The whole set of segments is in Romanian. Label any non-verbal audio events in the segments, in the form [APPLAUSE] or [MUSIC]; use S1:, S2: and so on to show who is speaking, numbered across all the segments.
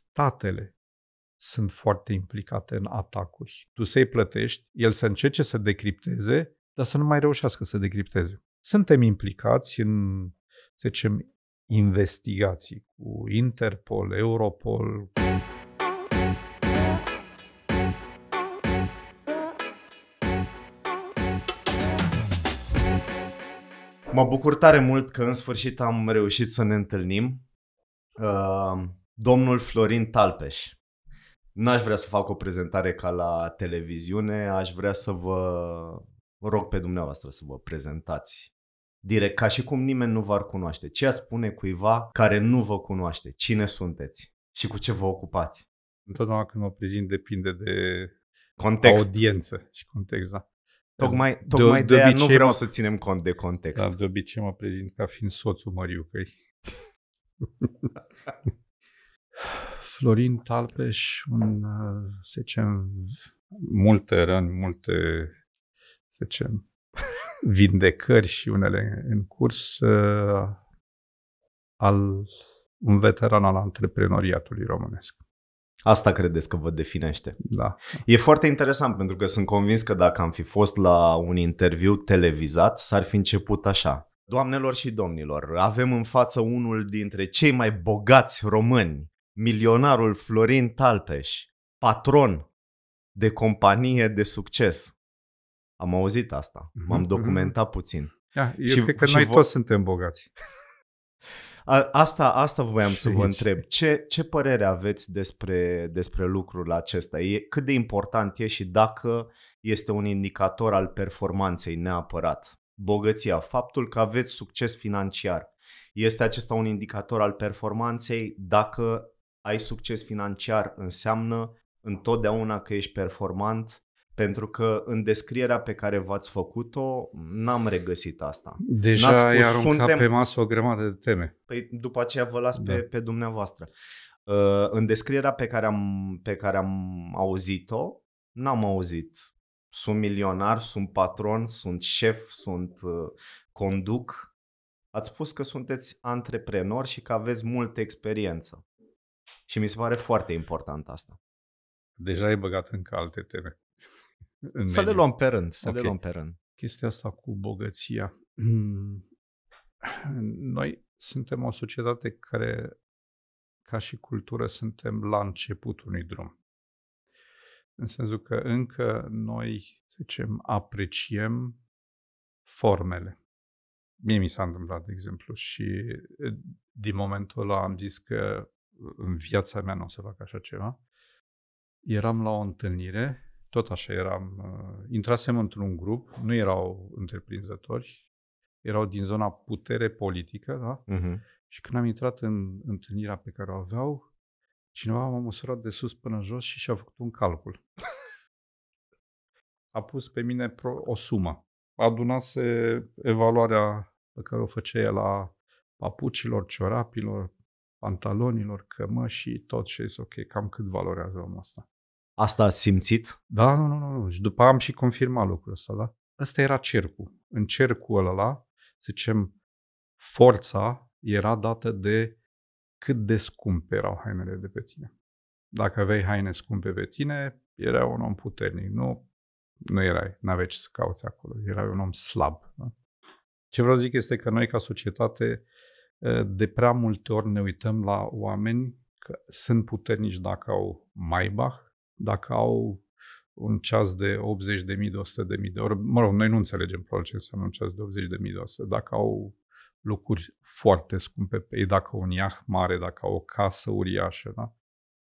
S1: statele sunt foarte implicate în atacuri. Tu să-i plătești, el să încerce să decripteze, dar să nu mai reușească să decripteze. Suntem implicați în, să zicem, investigații cu Interpol, Europol.
S2: Mă bucur tare mult că în sfârșit am reușit să ne întâlnim. Uh domnul Florin Talpeș. N-aș vrea să fac o prezentare ca la televiziune, aș vrea să vă rog pe dumneavoastră să vă prezentați direct, ca și cum nimeni nu v-ar cunoaște. Ce spune cuiva care nu vă cunoaște? Cine sunteți? Și
S1: cu ce vă ocupați? Întotdeauna când mă prezint depinde de context. audiență și context, da. Tocmai, tocmai de, de, de nu vreau mă, să ținem cont de context. Da, de obicei mă prezint ca fiind soțul Măriucăi.
S3: [LAUGHS]
S1: Florin Talpeș, un uh, secem, multe răni, multe secem, vindecări și unele în curs uh, al un veteran al antreprenoriatului
S2: românesc. Asta credeți că vă definește. Da. E foarte interesant pentru că sunt convins că dacă am fi fost la un interviu televizat, s-ar fi început așa. Doamnelor și domnilor, avem în față unul dintre cei mai bogați români, milionarul Florin Talpeș, patron de companie de succes. Am auzit asta, mm-hmm. m-am mhm. documentat mm-hmm. puțin. Ia, eu și, cred că și noi vo- toți suntem bogați. [LAUGHS] asta, asta voiam și să vă întreb. Ce, ce părere aveți despre, despre lucrul acesta? E, cât de important e și dacă este un indicator al performanței neapărat? Bogăția, faptul că aveți succes financiar, este acesta un indicator al performanței dacă ai succes financiar înseamnă întotdeauna că ești performant, pentru că în descrierea pe care v-ați făcut-o n-am regăsit asta. Deja n i aruncat suntem... pe
S1: masă o grămadă de teme.
S2: Păi după aceea vă las da. pe, pe dumneavoastră. Uh, în descrierea pe care am, pe care am auzit-o, n-am auzit. Sunt milionar, sunt patron, sunt șef, sunt uh, conduc. Ați spus că sunteți antreprenor și că aveți multă experiență. Și mi se pare foarte important asta.
S1: Deja ai băgat încă alte teme. [LAUGHS] În să le luăm pe rând, să okay. le luăm pe rând. Chestia asta cu bogăția. [CLEARS THROAT] Noi suntem o societate care, ca și cultură, suntem la începutul unui drum. În sensul că încă noi, să zicem, apreciem formele. Mie mi s-a întâmplat, de exemplu, și eh, din momentul ăla am zis că în viața mea nu o să fac așa ceva. Eram la o întâlnire, tot așa eram, uh, intrasem într-un grup, nu erau întreprinzători, erau din zona putere politică, da? Uh-huh. Și când am intrat în întâlnirea pe care o aveau, cineva m-a măsurat de sus până jos și și-a făcut un calcul. [LAUGHS] a pus pe mine pro- o sumă. Adunase evaluarea pe care o făcea la papucilor, ciorapilor, pantalonilor, cămășii, tot și zis, ok, cam cât valorează omul ăsta. Asta ați simțit? Da, nu, nu, nu, nu. Și după am și confirmat lucrul ăsta, da? Ăsta era cercul. În cercul ăla, să zicem, forța era dată de cât de scumpe erau hainele de pe tine. Dacă aveai haine scumpe pe tine, era un om puternic. Nu, nu erai, n-aveai ce să cauți acolo. Era un om slab. Da? Ce vreau să zic este că noi ca societate Eh, de prea multe ori ne uităm la oameni că sunt puternici dacă au Maybach, dacă au un ceas de 80.000 de 100.000 de ori. Mă rog, noi nu înțelegem probabil ce înseamnă un ceas de 80.000 de 100. Dacă au lucruri foarte scumpe pe ei, dacă au un iah mare, dacă au o casă uriașă, da?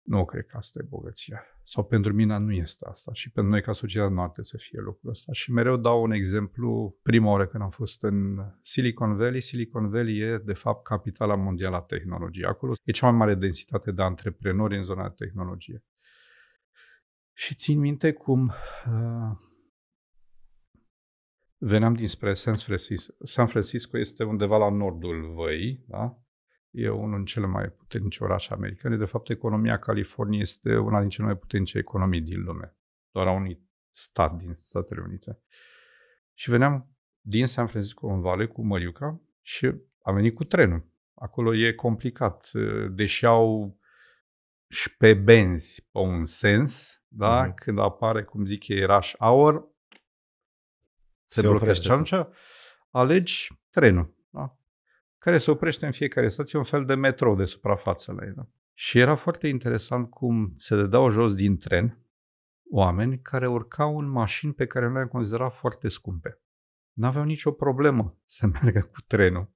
S1: Nu cred că asta e bogăția. Sau pentru mine nu este asta. Și pentru noi ca societate nu ar trebui să fie lucrul ăsta. Și mereu dau un exemplu. Prima oară când am fost în Silicon Valley, Silicon Valley e de fapt capitala mondială a tehnologiei. Acolo e cea mai mare densitate de antreprenori în zona de tehnologie. Și țin minte cum uh, veneam dinspre San Francisco. San Francisco este undeva la nordul văii, da? e unul din cele mai puternice orașe americane. De fapt, economia Californiei este una din cele mai puternice economii din lume. Doar a unui stat din Statele Unite. Și veneam din San Francisco în vale cu Măriuca și am venit cu trenul. Acolo e complicat. Deși au și pe benzi pe un sens, da? Mm-hmm. Când apare, cum zic e rush hour, se, se blochează. Și atunci alegi trenul. Da? care se oprește în fiecare stație, un fel de metrou de suprafață la el. Da. Și era foarte interesant cum se dădeau jos din tren oameni care urcau în mașini pe care noi le-am considerat foarte scumpe. N-aveau nicio problemă [LAUGHS] să meargă cu trenul,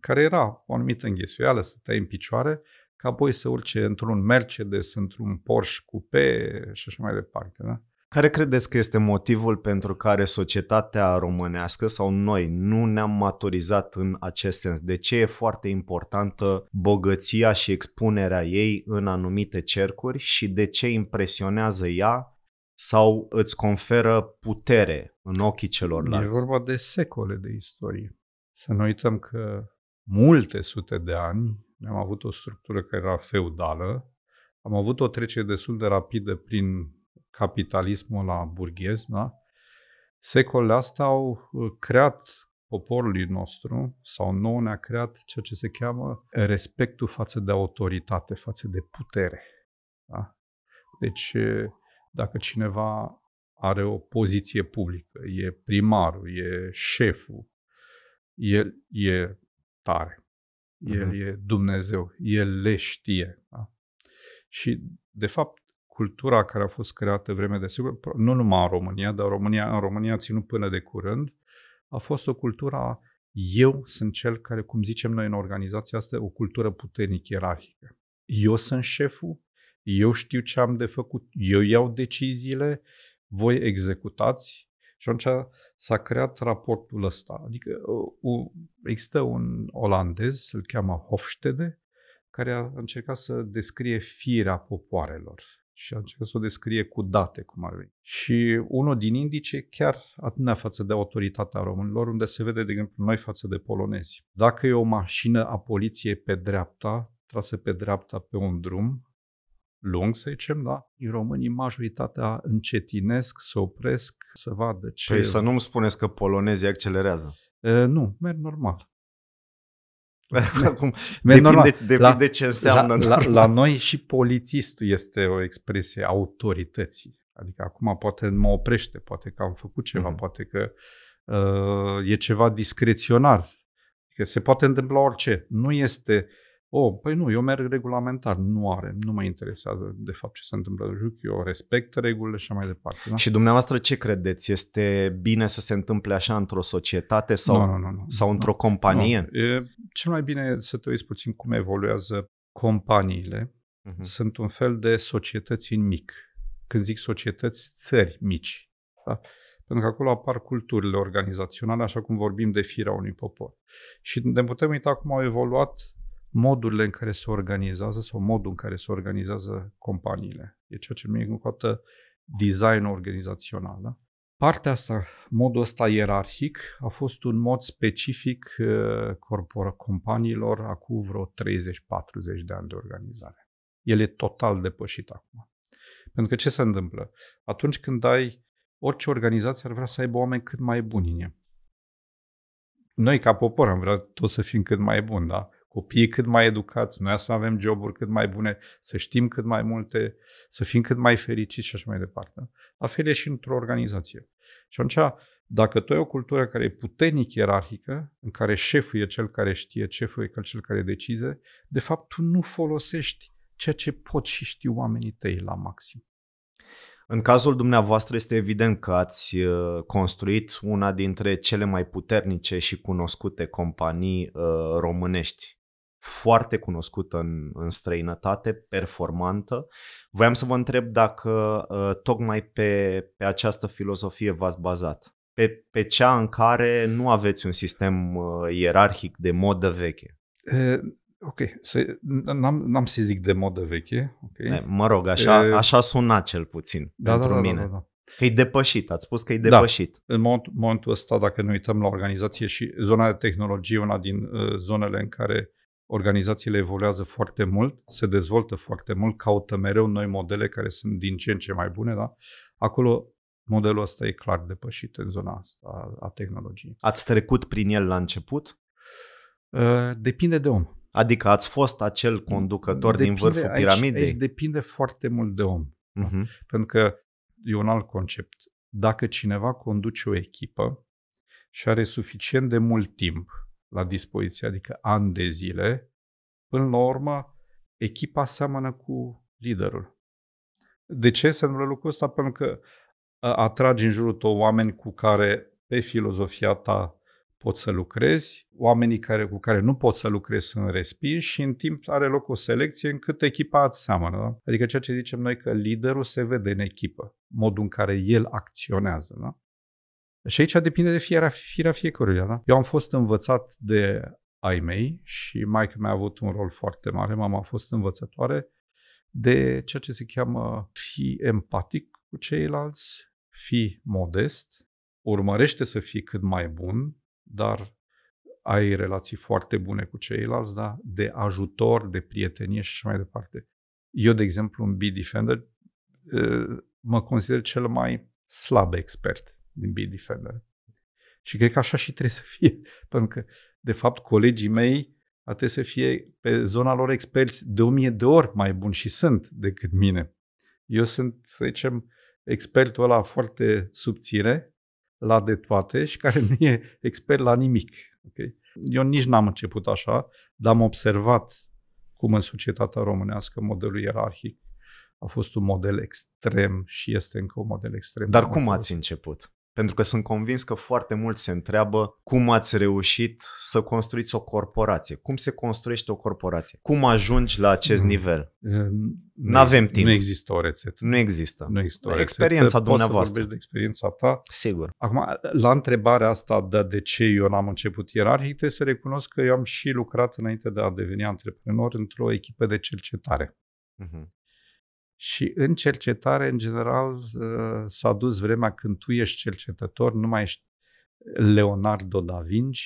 S1: care era o anumită înghesuială, să tăi în picioare, ca apoi să urce într-un Mercedes, într-un Porsche Coupe și așa mai departe. Da?
S2: Care credeți că este motivul pentru care societatea românească sau noi nu ne-am maturizat în acest sens? De ce e foarte importantă bogăția și expunerea ei în anumite cercuri și de ce impresionează ea sau îți conferă putere în ochii celorlalți? E
S1: vorba de secole de istorie. Să nu uităm că multe sute de ani am avut o structură care era feudală, am avut o trecere destul de rapidă prin capitalismul la burghez, da? secolele astea au uh, creat poporului nostru sau nouă ne-a creat ceea ce se cheamă respectul față de autoritate, față de putere. Da? Deci, uh, dacă cineva are o poziție publică, e primarul, e șeful, el e tare, el uh-huh. e Dumnezeu, el le știe. Da? Și, de fapt, cultura care a fost creată vreme de sigur, nu numai în România, dar România, în România ținut până de curând, a fost o cultură eu sunt cel care, cum zicem noi în organizația asta, o cultură puternic ierarhică. Eu sunt șeful, eu știu ce am de făcut, eu iau deciziile, voi executați și atunci s-a creat raportul ăsta. Adică există un olandez, îl cheamă Hofstede, care a încercat să descrie firea popoarelor și a încercat să o descrie cu date, cum ar veni. Și unul din indice chiar atâna față de autoritatea românilor, unde se vede, de exemplu, noi față de polonezi. Dacă e o mașină a poliției pe dreapta, trasă pe dreapta pe un drum, lung, să zicem, da? Românii majoritatea încetinesc, se opresc, să vadă ce... Păi să
S2: nu-mi spuneți că polonezii accelerează. E, nu,
S1: merg normal.
S2: [LAUGHS] Acum, depinde normal. depinde la, de ce înseamnă. La, la, la
S1: noi și polițistul este o expresie a autorității. Adică acum poate mă oprește, poate că am făcut ceva, mm-hmm. poate că uh, e ceva discreționar. Că adică se poate întâmpla orice. Nu este o, oh, păi nu, eu merg regulamentar, nu are, nu mă interesează de fapt ce se întâmplă în juc, eu respect regulile și mai departe. Da? Și
S2: dumneavoastră ce credeți? Este bine să se întâmple așa într-o societate sau, nu, no, nu, no, nu, no, într-o companie? Nu.
S1: E, cel mai bine e să te uiți puțin cum evoluează companiile. Uh-huh. Sunt un fel de societăți în mic. Când zic societăți, țări mici. Da? pentru că acolo apar culturile organizaționale, așa cum vorbim de firea unui popor. Și ne putem uita cum au evoluat modurile în care se organizează sau modul în care se organizează companiile. E ceea ce numim o design organizațional. Da? Partea asta, modul ăsta ierarhic, a fost un mod specific uh, corpora, companiilor acum vreo 30-40 de ani de organizare. El e total depășit acum. Pentru că ce se întâmplă? Atunci când ai orice organizație ar vrea să aibă oameni cât mai buni în ea. Noi, ca popor, am vrea tot să fim cât mai buni, da? copiii cât mai educați, noi să avem joburi cât mai bune, să știm cât mai multe, să fim cât mai fericiți și așa mai departe. La fel e și într-o organizație. Și atunci, dacă tu ai o cultură care e puternic ierarhică, în care șeful e cel care știe, șeful e cel care decize, de fapt tu nu folosești ceea ce pot și știu oamenii tăi la maxim.
S2: În cazul dumneavoastră este evident că ați uh, construit una dintre cele mai puternice și cunoscute companii uh, românești foarte cunoscută în, în străinătate, performantă. Voiam să vă întreb dacă uh, tocmai pe, pe această filozofie v-ați bazat. Pe, pe cea în care nu aveți un sistem uh, ierarhic de modă veche. Uh, ok, n-am, n-am să zic de modă veche. Okay. Mă rog, așa, uh, așa suna cel puțin da, pentru da, da, da mine. Da, da, da.
S1: Că e depășit, ați spus că e da. depășit. Da. În momentul ăsta, dacă ne uităm la organizație și zona de tehnologie, una din uh, zonele în care organizațiile evoluează foarte mult, se dezvoltă foarte mult, caută mereu noi modele care sunt din ce în ce mai bune, da? Acolo modelul ăsta e clar depășit în zona asta a tehnologiei.
S2: Ați trecut prin el la început?
S1: Ă, depinde de om. Adică ați fost acel conducător depinde, din vârful aici, piramidei? Aici depinde foarte mult de om. Uh-huh. Pentru că e un alt concept. Dacă cineva conduce o echipă și are suficient de mult timp la dispoziție, adică ani de zile, până la urmă echipa seamănă cu liderul. De ce se întâmplă lucrul ăsta? Pentru că atragi în jurul tău oameni cu care pe filozofia ta poți să lucrezi, oamenii care, cu care nu poți să lucrezi sunt respinși și în timp are loc o selecție încât echipa îți seamănă. Da? Adică ceea ce zicem noi că liderul se vede în echipă, modul în care el acționează. Da? Și aici depinde de fiera, firea fiecăruia. Da? Eu am fost învățat de ai mei și maica mi a avut un rol foarte mare, mama a fost învățătoare, de ceea ce se cheamă fi empatic cu ceilalți, fi modest, urmărește să fii cât mai bun, dar ai relații foarte bune cu ceilalți, da? de ajutor, de prietenie și așa mai departe. Eu, de exemplu, un B-Defender, uh, mă consider cel mai slab expert din Defender. Și cred că așa și trebuie să fie, [LAUGHS] pentru că, de fapt, colegii mei ar trebui să fie pe zona lor experți de o mie de ori mai buni și sunt decât mine. Eu sunt, să zicem, expertul ăla foarte subțire, la de toate și care nu e expert la nimic. Okay? Eu nici n-am început așa, dar am observat cum în societatea românească modelul ierarhic a fost un model extrem și este încă un model extrem. Dar cum ați început?
S2: Pentru că sunt convins că foarte mulți se întreabă cum ați reușit să construiți o corporație, cum se construiește o corporație, cum ajungi la acest nu, nivel. Nu avem timp. Nu există
S1: o rețetă. Nu există. Nu există o rețetă. Experiența Poți dumneavoastră. Poți să de experiența ta. Sigur. Acum, la întrebarea asta de, de ce eu n-am început ierarhic, trebuie să recunosc că eu am și lucrat înainte de a deveni antreprenor într-o echipă de cercetare. Uh-huh. Și în cercetare, în general, ă, s-a dus vremea când tu ești cercetător, nu mai ești Leonardo da Vinci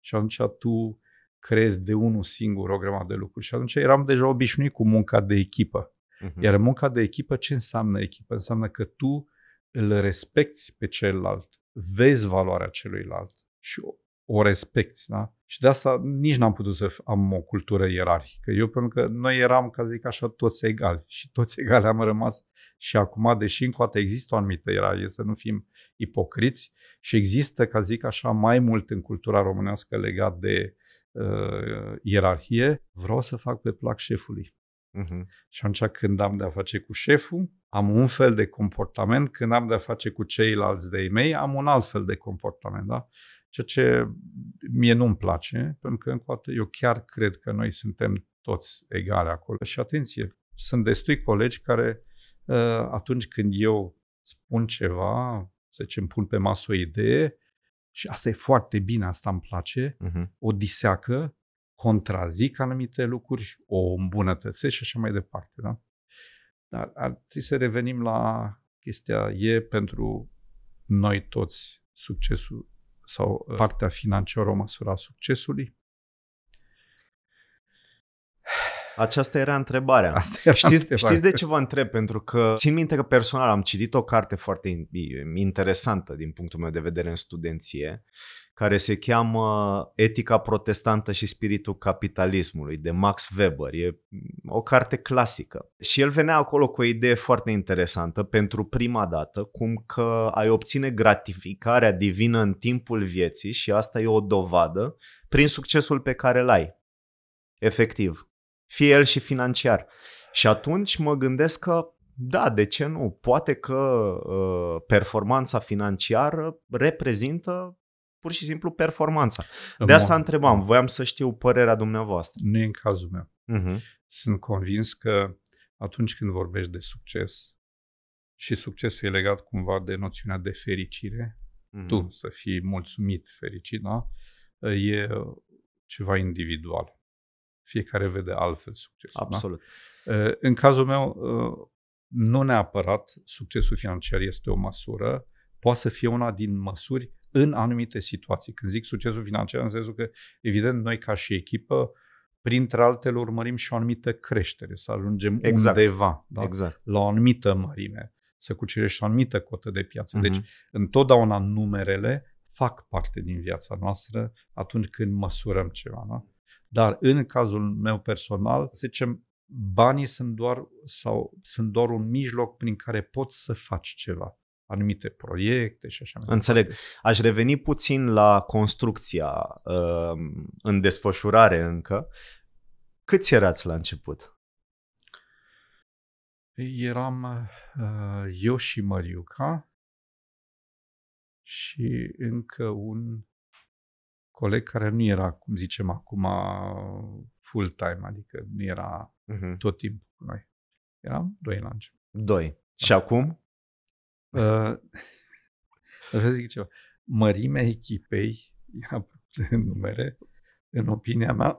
S1: și atunci tu crezi de unul singur o grămadă de lucruri. Și atunci eram deja obișnuit cu munca de echipă. Uh-huh. Iar munca de echipă, ce înseamnă echipă? Înseamnă că tu îl respecti pe celălalt, vezi valoarea celuilalt și o, o respecti. Da? Și de asta nici n-am putut să am o cultură ierarhică. Eu pentru că noi eram, ca zic așa, toți egali și toți egali am rămas și acum, deși în coate există o anumită ierarhie, să nu fim ipocriți și există, ca zic așa, mai mult în cultura românească legat de uh, ierarhie, vreau să fac pe plac șefului. Uh-huh. Și atunci când am de-a face cu șeful, am un fel de comportament, când am de-a face cu ceilalți de-ei mei, am un alt fel de comportament. Da? Ceea ce mie nu-mi place, pentru că încă o dată eu chiar cred că noi suntem toți egali acolo. Și atenție, sunt destui colegi care ă, atunci când eu spun ceva, să zicem, pun pe masă o idee și asta e foarte bine, asta îmi place, uh-huh. o diseacă, contrazic anumite lucruri, o îmbunătățesc și așa mai departe. Da? Dar ar trebui să revenim la chestia, e pentru noi toți succesul sau uh, partea financiară o măsură a succesului.
S2: Aceasta era întrebarea. Asta era știți, întrebarea. știți de ce vă întreb? Pentru că țin minte că personal am citit o carte foarte interesantă din punctul meu de vedere în studenție, care se cheamă Etica protestantă și spiritul capitalismului de Max Weber. E o carte clasică. Și el venea acolo cu o idee foarte interesantă pentru prima dată, cum că ai obține gratificarea divină în timpul vieții și asta e o dovadă prin succesul pe care l-ai. Efectiv, fie el și financiar. Și atunci mă gândesc că da, de ce nu? Poate că uh, performanța financiară reprezintă pur și simplu performanța. De asta întrebam, voiam să știu
S1: părerea dumneavoastră. Nu e în cazul meu. Uh-huh. Sunt convins că atunci când vorbești de succes și succesul e legat cumva de noțiunea de fericire, uh-huh. tu să fii mulțumit, fericit, da? E ceva individual fiecare vede altfel succesul. Da? Absolut. Da? În cazul meu, eh, nu neapărat succesul financiar este o măsură, poate să fie una din măsuri în anumite situații. Când zic succesul financiar, în sensul că, evident, noi ca și echipă, printre altele, urmărim și o anumită creștere, să ajungem exact. undeva, da? exact. la o anumită mărime, să cucerești o anumită cotă de piață. Uh-huh. Deci, mhm. întotdeauna numerele fac parte din viața noastră atunci când măsurăm ceva. Da? Dar în cazul meu personal, să zicem, banii sunt doar, sau sunt doar un mijloc prin care poți să faci ceva anumite proiecte și așa mai departe. Înțeleg.
S2: Aș reveni puțin la construcția um, în desfășurare încă. Câți erați la început?
S1: Eram uh, eu și Mariuca și încă un coleg care nu era, cum zicem acum, full-time, adică nu era uh-huh. tot timpul cu noi. Eram doi la început.
S2: Doi. Da. Și acum?
S1: Uh, [LAUGHS] să zic ceva. Mărimea echipei, [LAUGHS] ia numere, în opinia mea, [CLEARS THROAT]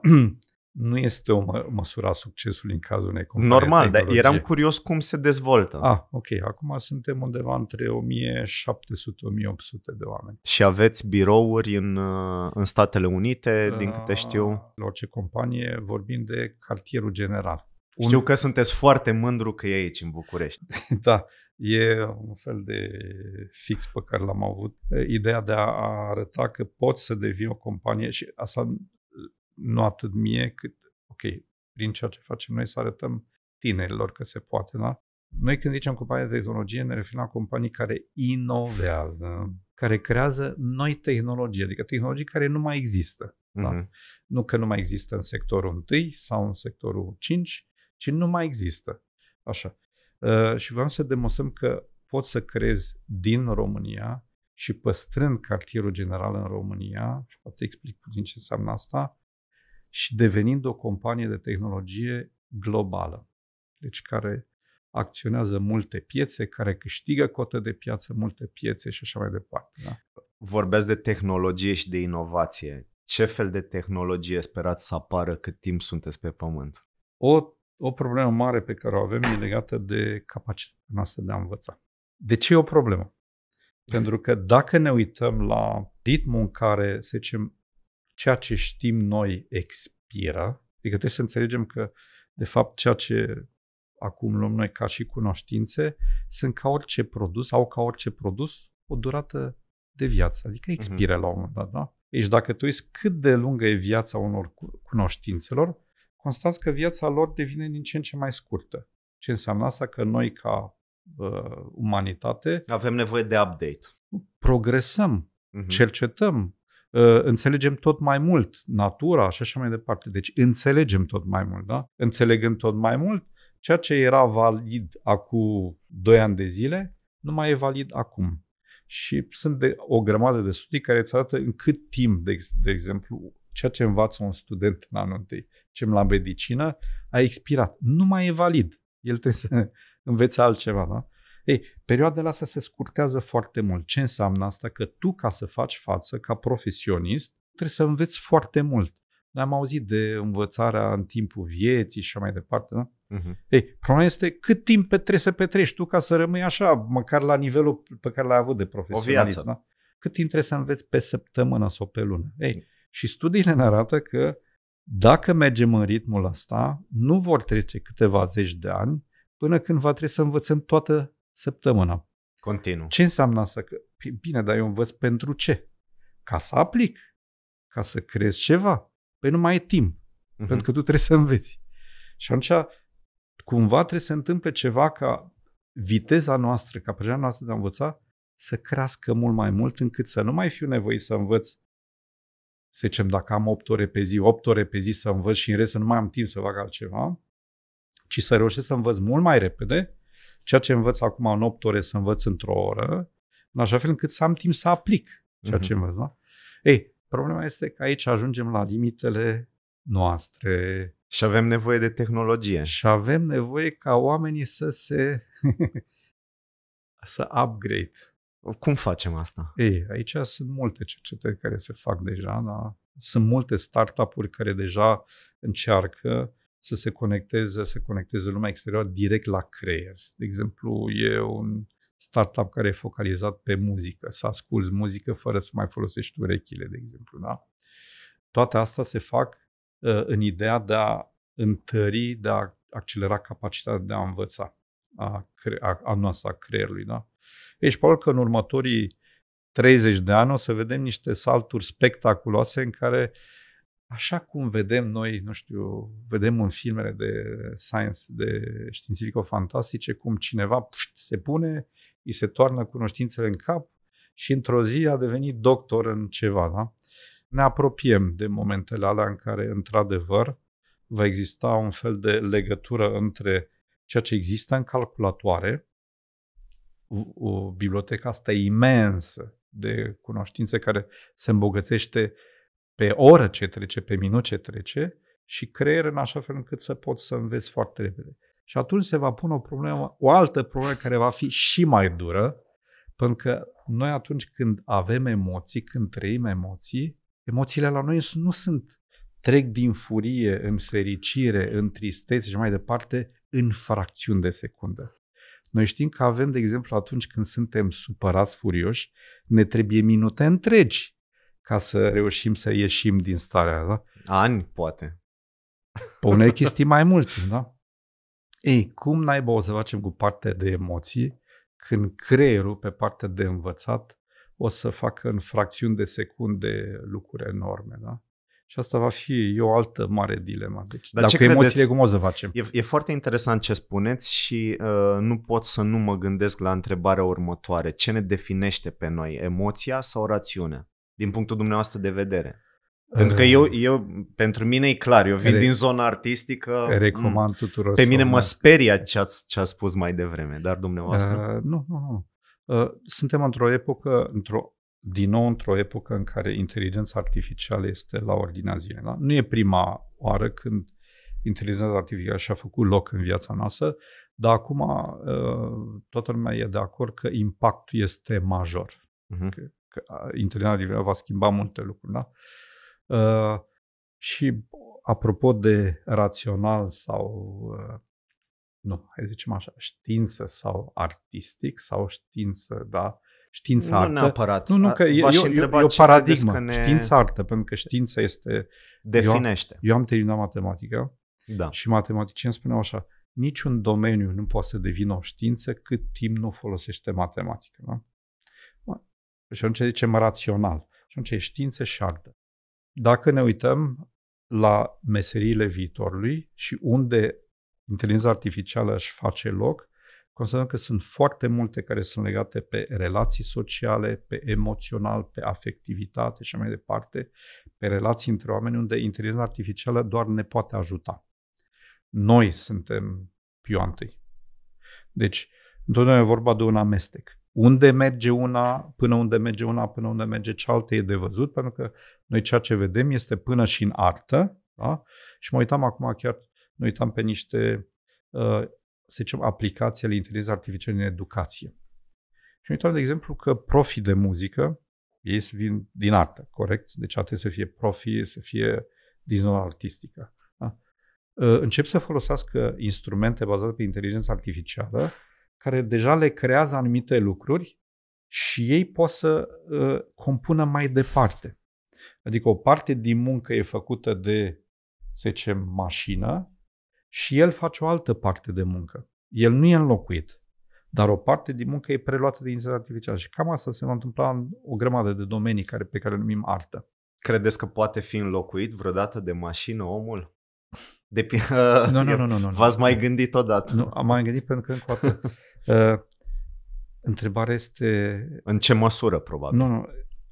S1: nu este o mă- măsură a succesului în cazul unei companii. Normal, dar eram curios cum se dezvoltă. Ah, ok. Acum suntem undeva între 1700-1800 de oameni.
S2: Și aveți birouri în, uh, în Statele Unite, uh, din da, câte știu?
S1: La orice companie vorbim de cartierul general. Un... Știu că sunteți foarte mândru că e aici, în București. [LAUGHS] da, e un fel de fix pe care l-am avut. Ideea de a arăta că poți să devii o companie și asta nu atât mie, cât, ok, prin ceea ce facem noi să arătăm tinerilor că se poate, da? Noi când zicem companie de tehnologie, ne referim la companii care inovează, care creează noi tehnologii, adică tehnologii care nu mai există. Mm-hmm. Da? Mhm. Nu că nu mai există în sectorul 1 sau în sectorul 5, ci nu mai există. Așa. Uh, și vreau să demonstrăm că poți să creezi din România și păstrând cartierul general în România, și poate explic puțin ce înseamnă asta, și devenind o companie de tehnologie globală, deci care acționează multe piețe, care câștigă cotă de piață, multe piețe și așa mai departe.
S2: Da? Vorbeați de tehnologie și de inovație. Ce fel de tehnologie sperați să apară cât timp sunteți pe pământ?
S1: O, o problemă mare pe care o avem e legată de capacitatea noastră de a învăța. De ce e o problemă? Pentru că dacă ne uităm la ritmul în care, să zicem, ceea ce știm noi expiră, adică trebuie să înțelegem că, de fapt, ceea ce acum luăm noi ca și cunoștințe, sunt ca orice produs, au ca orice produs o durată de viață, adică mhm. expiră uh-huh. la un moment dat, da? Deci dacă tu uiți cât de lungă e viața unor cunoștințelor, constați că viața lor devine din ce în ce mai scurtă. Ce înseamnă asta? Că noi ca uh, umanitate... Avem nevoie de update. Progresăm, uh-huh. cercetăm, Ă, înțelegem tot mai mult natura și așa mai departe. Deci înțelegem tot mai mult, da? Înțelegând tot mai mult, ceea ce era valid acum 2 ani de zile, nu mai e valid acum. Și sunt de, o grămadă de studii care îți arată în cât timp, de, de exemplu, ceea ce învață un student în anul întâi, ce la medicină, a expirat. Nu mai e valid. El trebuie să învețe altceva, da? Ei, perioadele astea se scurtează foarte mult. Ce înseamnă asta? Că tu, ca să faci față, ca profesionist, trebuie să înveți foarte mult. Noi am auzit de învățarea în timpul vieții și mai departe, nu? Uh-huh. Ei, problema este cât timp trebuie să petrești tu ca să rămâi așa, măcar la nivelul pe care l-ai avut de profesionist. O viață. Da? Cât timp trebuie să înveți pe săptămână sau pe lună. Ei, mm. și studiile ne arată că dacă mergem în ritmul ăsta, nu vor trece câteva zeci de ani până când va trebui să învățăm toată săptămâna. Continu. Ce înseamnă asta? Că, bine, dar eu învăț pentru ce? Ca să aplic, ca să crezi ceva. Păi nu mai e timp, uh-huh. pentru că tu trebuie să înveți. Și atunci, cumva trebuie să întâmple ceva ca viteza noastră, capacitatea noastră de a învăța, să crească mult mai mult încât să nu mai fiu nevoit să învăț, să zicem, dacă am 8 ore pe zi, 8 ore pe zi să învăț și în rest să nu mai am timp să fac altceva, ci să reușesc să învăț mult mai repede ceea ce învăț acum în 8 ore să învăț într-o oră, în așa fel încât să am timp să aplic ceea ce mhm. învăț. Da? Ei, problema este că aici ajungem la limitele noastre. Și avem nevoie de tehnologie. Și avem nevoie ca oamenii să se... [LAUGHS] să upgrade. Cum facem asta? Ei, aici sunt multe cercetări care se fac deja, da? sunt multe startup-uri care deja încearcă să se conecteze, să conecteze lumea exterioară direct la creier. De exemplu, e un startup care e focalizat pe muzică, să asculți muzică fără să mai folosești urechile, de exemplu. Da? Toate astea se fac uh, în ideea de a întări, de a accelera capacitatea de a învăța a, cre- a, a noastră, a creierului. Da? Deci, probabil că în următorii 30 de ani o să vedem niște salturi spectaculoase în care uh, așa cum vedem noi, nu știu, vedem în filmele de science, de științifico-fantastice, cum cineva pșt, se pune, îi se toarnă cunoștințele în cap și într-o zi a devenit doctor în ceva, da? Ne apropiem de momentele alea în care, într-adevăr, va exista un fel de legătură între ceea ce există în calculatoare, o, o bibliotecă asta imensă de cunoștințe care se îmbogățește uh, pe oră ce trece, pe minut ce trece și creier în așa fel încât să poți să înveți foarte repede. Și atunci se va pune o problemă, o altă problemă care va fi și mai dură, pentru că noi atunci când avem emoții, când trăim emoții, emoțiile la noi nu sunt trec din furie în fericire, în tristețe și mai departe, în fracțiuni de secundă. Noi știm că avem, de exemplu, atunci când suntem supărați, furioși, ne trebuie minute întregi ca să reușim să ieșim din starea da? Ani, poate.
S3: Pe unei chestii
S1: mai multe, da? Ei, cum naiba o să facem cu partea de emoții când creierul pe partea de învățat o să facă în fracțiuni de secunde lucruri enorme, da? Și asta va fi o altă mare dilemă. Deci, Dar dacă ce emoțiile, credeți? cum o să facem? E, e foarte interesant ce spuneți și
S2: uh, nu pot să nu mă gândesc la întrebarea următoare. Ce ne definește pe noi, emoția sau rațiunea? din punctul dumneavoastră de vedere? Ă, pentru că eu, eu, pentru mine e clar, eu vin Re- din zona artistică. Mm, recomand tuturor. Pe mine mă speria ce ați, ce ați spus
S1: mai devreme, dar dumneavoastră. Uh, nu, nu, nu. Uh, suntem într-o epocă, într-o, din nou într-o epocă în care inteligența artificială este la ordinea zilei. Da? Nu e prima oară când inteligența artificială și-a făcut loc în viața noastră, dar acum uh, toată lumea e de acord că impactul este major. Uh-huh. Mhm. Că că internarea va schimba multe lucruri. Da? Uh, și apropo de rațional sau, uh, nu, hai zicem așa, știință sau artistic sau știință, da? Știința nu Neapărat. Nu, nu, că e, e, e, e o paradigmă. Ne... Știința artă, pentru că știința este... Definește. Eu, am, eu am terminat matematică da. și matematicieni spuneau așa, niciun domeniu nu poate să devină o știință cât timp nu folosește matematică. Da? și atunci zicem rațional. Și atunci e știință și artă. Dacă ne uităm la meseriile viitorului și unde inteligența artificială își face loc, considerăm că sunt foarte multe care sunt legate pe relații sociale, pe emoțional, pe afectivitate și mai departe, pe relații între oameni unde inteligența artificială doar ne poate ajuta. Noi suntem pioantei. Deci, întotdeauna e vorba de un amestec. Unde merge una, până unde merge una, până unde merge cealaltă, e de văzut, pentru că noi ceea ce vedem este până și în artă, da? și mă uitam acum chiar, ne uitam pe niște, uh, să zicem, aplicații ale inteligenței artificiale în educație. Și mă uitam, de exemplu, că profi de muzică, ei se vin din artă, corect? Deci ar să fie profi, să fie din zona artistică. Da? Uh, încep să folosească instrumente bazate pe inteligență artificială care deja le creează anumite lucruri și ei pot să uh, compună mai departe. Adică o parte din muncă e făcută de, să zicem, mașină și el face o altă parte de muncă. El nu e înlocuit, dar o parte din muncă e preluată de inteligența artificială și cam asta se va întâmpla în o grămadă de domenii care, pe care le numim artă.
S2: Credeți că poate fi înlocuit vreodată de mașină omul? [LAUGHS] De, nu, [LAUGHS] nu, nu, nu, nu. V-ați mai gândit odată? Nu,
S1: am mai gândit pentru că încă o dată. [LAUGHS] Uh, întrebarea este... În ce măsură, probabil? Nu, nu,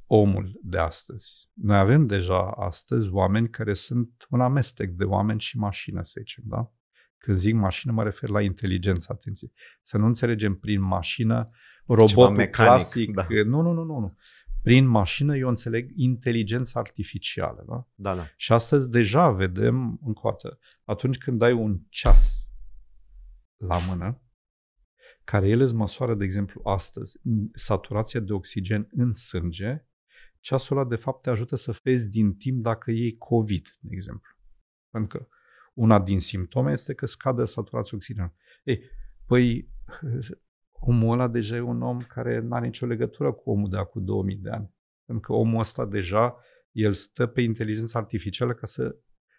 S1: omul de astăzi. Noi avem deja astăzi oameni care sunt un amestec de oameni și mașină, să zicem, da? Când zic mașină, mă refer la inteligență, atenție. Să nu înțelegem prin mașină robotul mecanic, clasic. Da. Nu, nu, nu, nu, nu. Prin mașină eu înțeleg inteligența artificială. Da? Da, da. Și astăzi deja vedem încă o dată, atunci când dai un ceas la mână, care ele îți măsoară, de exemplu, astăzi, saturația de oxigen în sânge, ceasul ăla de fapt te ajută să vezi din timp dacă iei COVID, de exemplu. Pentru că una din simptome este că scade saturația oxigenului. Ei, păi [LAUGHS] omul ăla deja e un om care nu are nicio legătură cu omul de acum 2000 de ani. Pentru că omul ăsta deja, el stă pe inteligența artificială ca să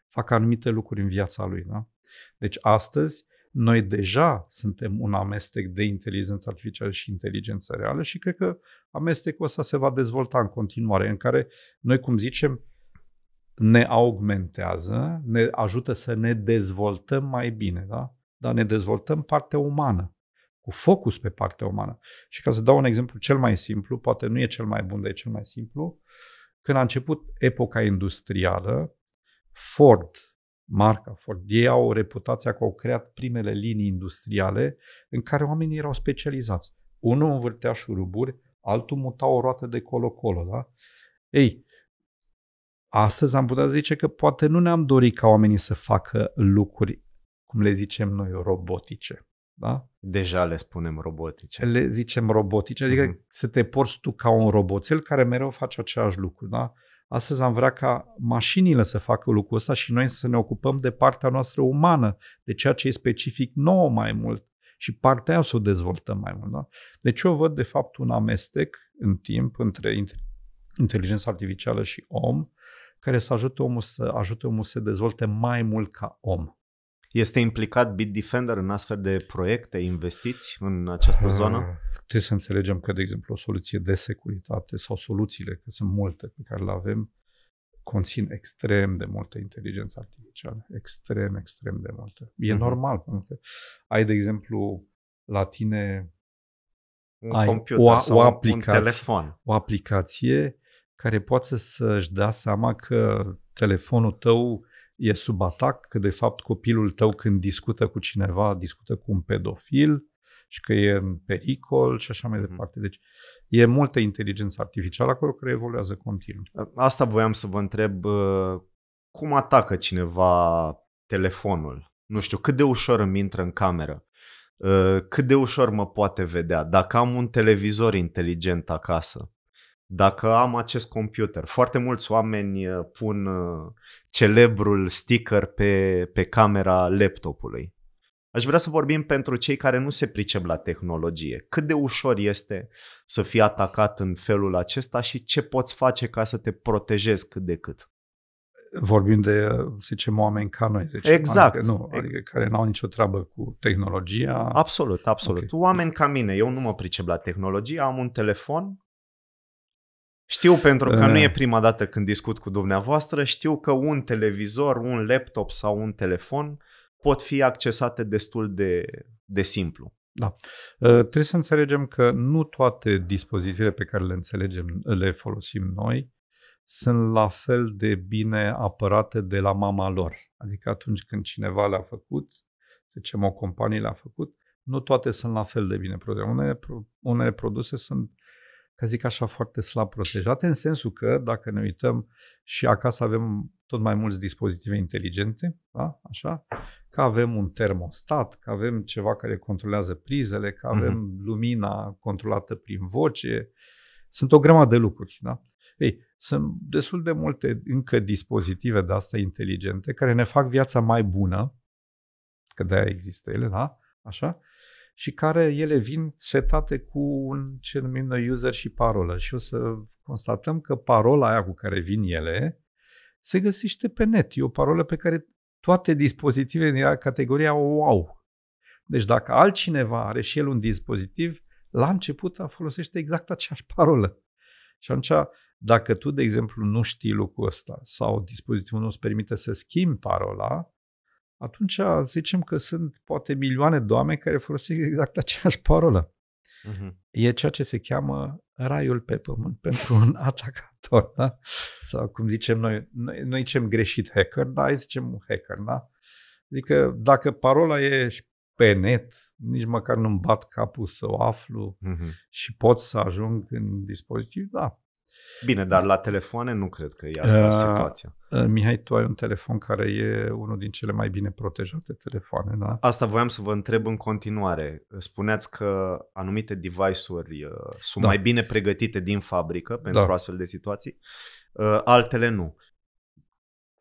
S1: facă anumite lucruri în viața lui. Da? Deci astăzi noi deja suntem un amestec de inteligență artificială și inteligență reală și cred că amestecul ăsta se va dezvolta în continuare, în care noi, cum zicem, ne augmentează, ne ajută să ne dezvoltăm mai bine, da? dar ne dezvoltăm partea umană, cu focus pe partea umană. Și ca să dau un exemplu cel mai simplu, poate nu e cel mai bun, dar e cel mai simplu, când a început epoca industrială, Ford marca Ford. Ei au reputația că au creat primele linii industriale în care oamenii erau specializați. Unul învârtea șuruburi, altul muta o roată de colo-colo. Da? Ei, astăzi am putea zice că poate nu ne-am dorit ca oamenii să facă lucruri, cum le zicem noi, robotice. Da?
S2: Deja le spunem
S1: robotice. Le zicem robotice, adică mm-hmm. să te porți tu ca un roboțel care mereu face același lucru. Da? Astăzi am vrea ca mașinile să facă lucrul ăsta și noi să ne ocupăm de partea noastră umană, de ceea ce e specific nouă mai mult și partea aia să o dezvoltăm mai mult. Da? Deci eu văd de fapt un amestec în timp între inteligența artificială și om care să ajute omul să, ajute omul să se dezvolte mai mult ca om. Este
S2: implicat Bitdefender în astfel de proiecte? Investiți
S1: în această ah, zonă? Trebuie să înțelegem că, de exemplu, o soluție de securitate sau soluțiile, că sunt multe pe care le avem, conțin extrem de multă inteligență artificială. Extrem, extrem de multă. E uh-huh. normal, pentru că ai, de exemplu, la tine un ai computer o, sau o aplicație, un telefon. O aplicație care poate să-și dea seama că telefonul tău e sub atac, că de fapt copilul tău când discută cu cineva, discută cu un pedofil și că e în pericol și așa mai mhm. departe. Deci e multă inteligență artificială acolo care evoluează continuu.
S2: Asta voiam să vă întreb, uh, cum atacă cineva telefonul? Nu știu, cât de ușor îmi intră în cameră? Uh, cât de ușor mă poate vedea? Dacă am un televizor inteligent acasă, dacă am acest computer. Foarte mulți oameni uh, pun uh, celebrul sticker pe, pe camera laptopului. Aș vrea să vorbim pentru cei care nu se pricep la tehnologie. Cât de ușor este să fii atacat în felul acesta și ce poți face ca să te protejezi cât de cât?
S1: Vorbim de, să uh, zicem, oameni ca noi. Deci exact. Adică, nu, adică care n-au nicio treabă cu tehnologia. Absolut,
S2: absolut. Okay. Oameni ca mine. Eu nu mă pricep la tehnologie, am un telefon știu pentru că nu eh. e prima dată când discut cu dumneavoastră, știu că un televizor, un laptop sau un telefon pot fi accesate destul de, de simplu.
S1: Da. Eh, trebuie să înțelegem că nu toate dispozițiile pe care le înțelegem, le folosim noi, sunt la fel de bine apărate de la mama lor. Adică atunci când cineva le-a făcut, zicem o companie le-a făcut, nu toate sunt la fel de bine produse. Unele, unele produse sunt ca zic așa, foarte slab protejate, în sensul că, dacă ne uităm și acasă avem tot mai mulți dispozitive inteligente, da? așa, că avem un termostat, că avem ceva care controlează prizele, că mhm. avem mm-hmm. lumina controlată prin voce, sunt o grămadă de lucruri. Da? Ei, sunt destul de multe încă dispozitive de astea inteligente care ne fac viața mai bună, că de-aia există ele, da? Așa? și care ele vin setate cu un ce numim user și parolă. Și o să constatăm că parola aia cu care vin ele se găsește pe net. E o parolă pe care toate dispozitivele din categoria o au. Deci dacă altcineva are și el un dispozitiv, la început folosește exact aceeași parolă. Și atunci, dacă tu, de exemplu, nu știi lucrul ăsta sau dispozitivul nu îți permite să schimbi parola, atunci zicem că sunt poate milioane de oameni care folosesc exact aceeași parolă. Uh-huh. E ceea ce se cheamă raiul pe pământ [LAUGHS] pentru un atacator, da? Sau cum zicem noi, noi, noi zicem greșit hacker, da? Ai zicem un hacker, da? Adică dacă parola e pe net, nici măcar nu-mi bat capul să o aflu uh-huh. și pot să ajung în dispozitiv, da,
S2: Bine, dar da. la telefoane nu cred că e asta uh, situația.
S1: Uh, Mihai, tu ai un telefon care e unul din cele mai bine protejate telefoane, da?
S2: Asta voiam să vă întreb în continuare. Spuneați că anumite device-uri uh, sunt da. mai bine pregătite din fabrică pentru da. astfel de situații, uh, altele nu.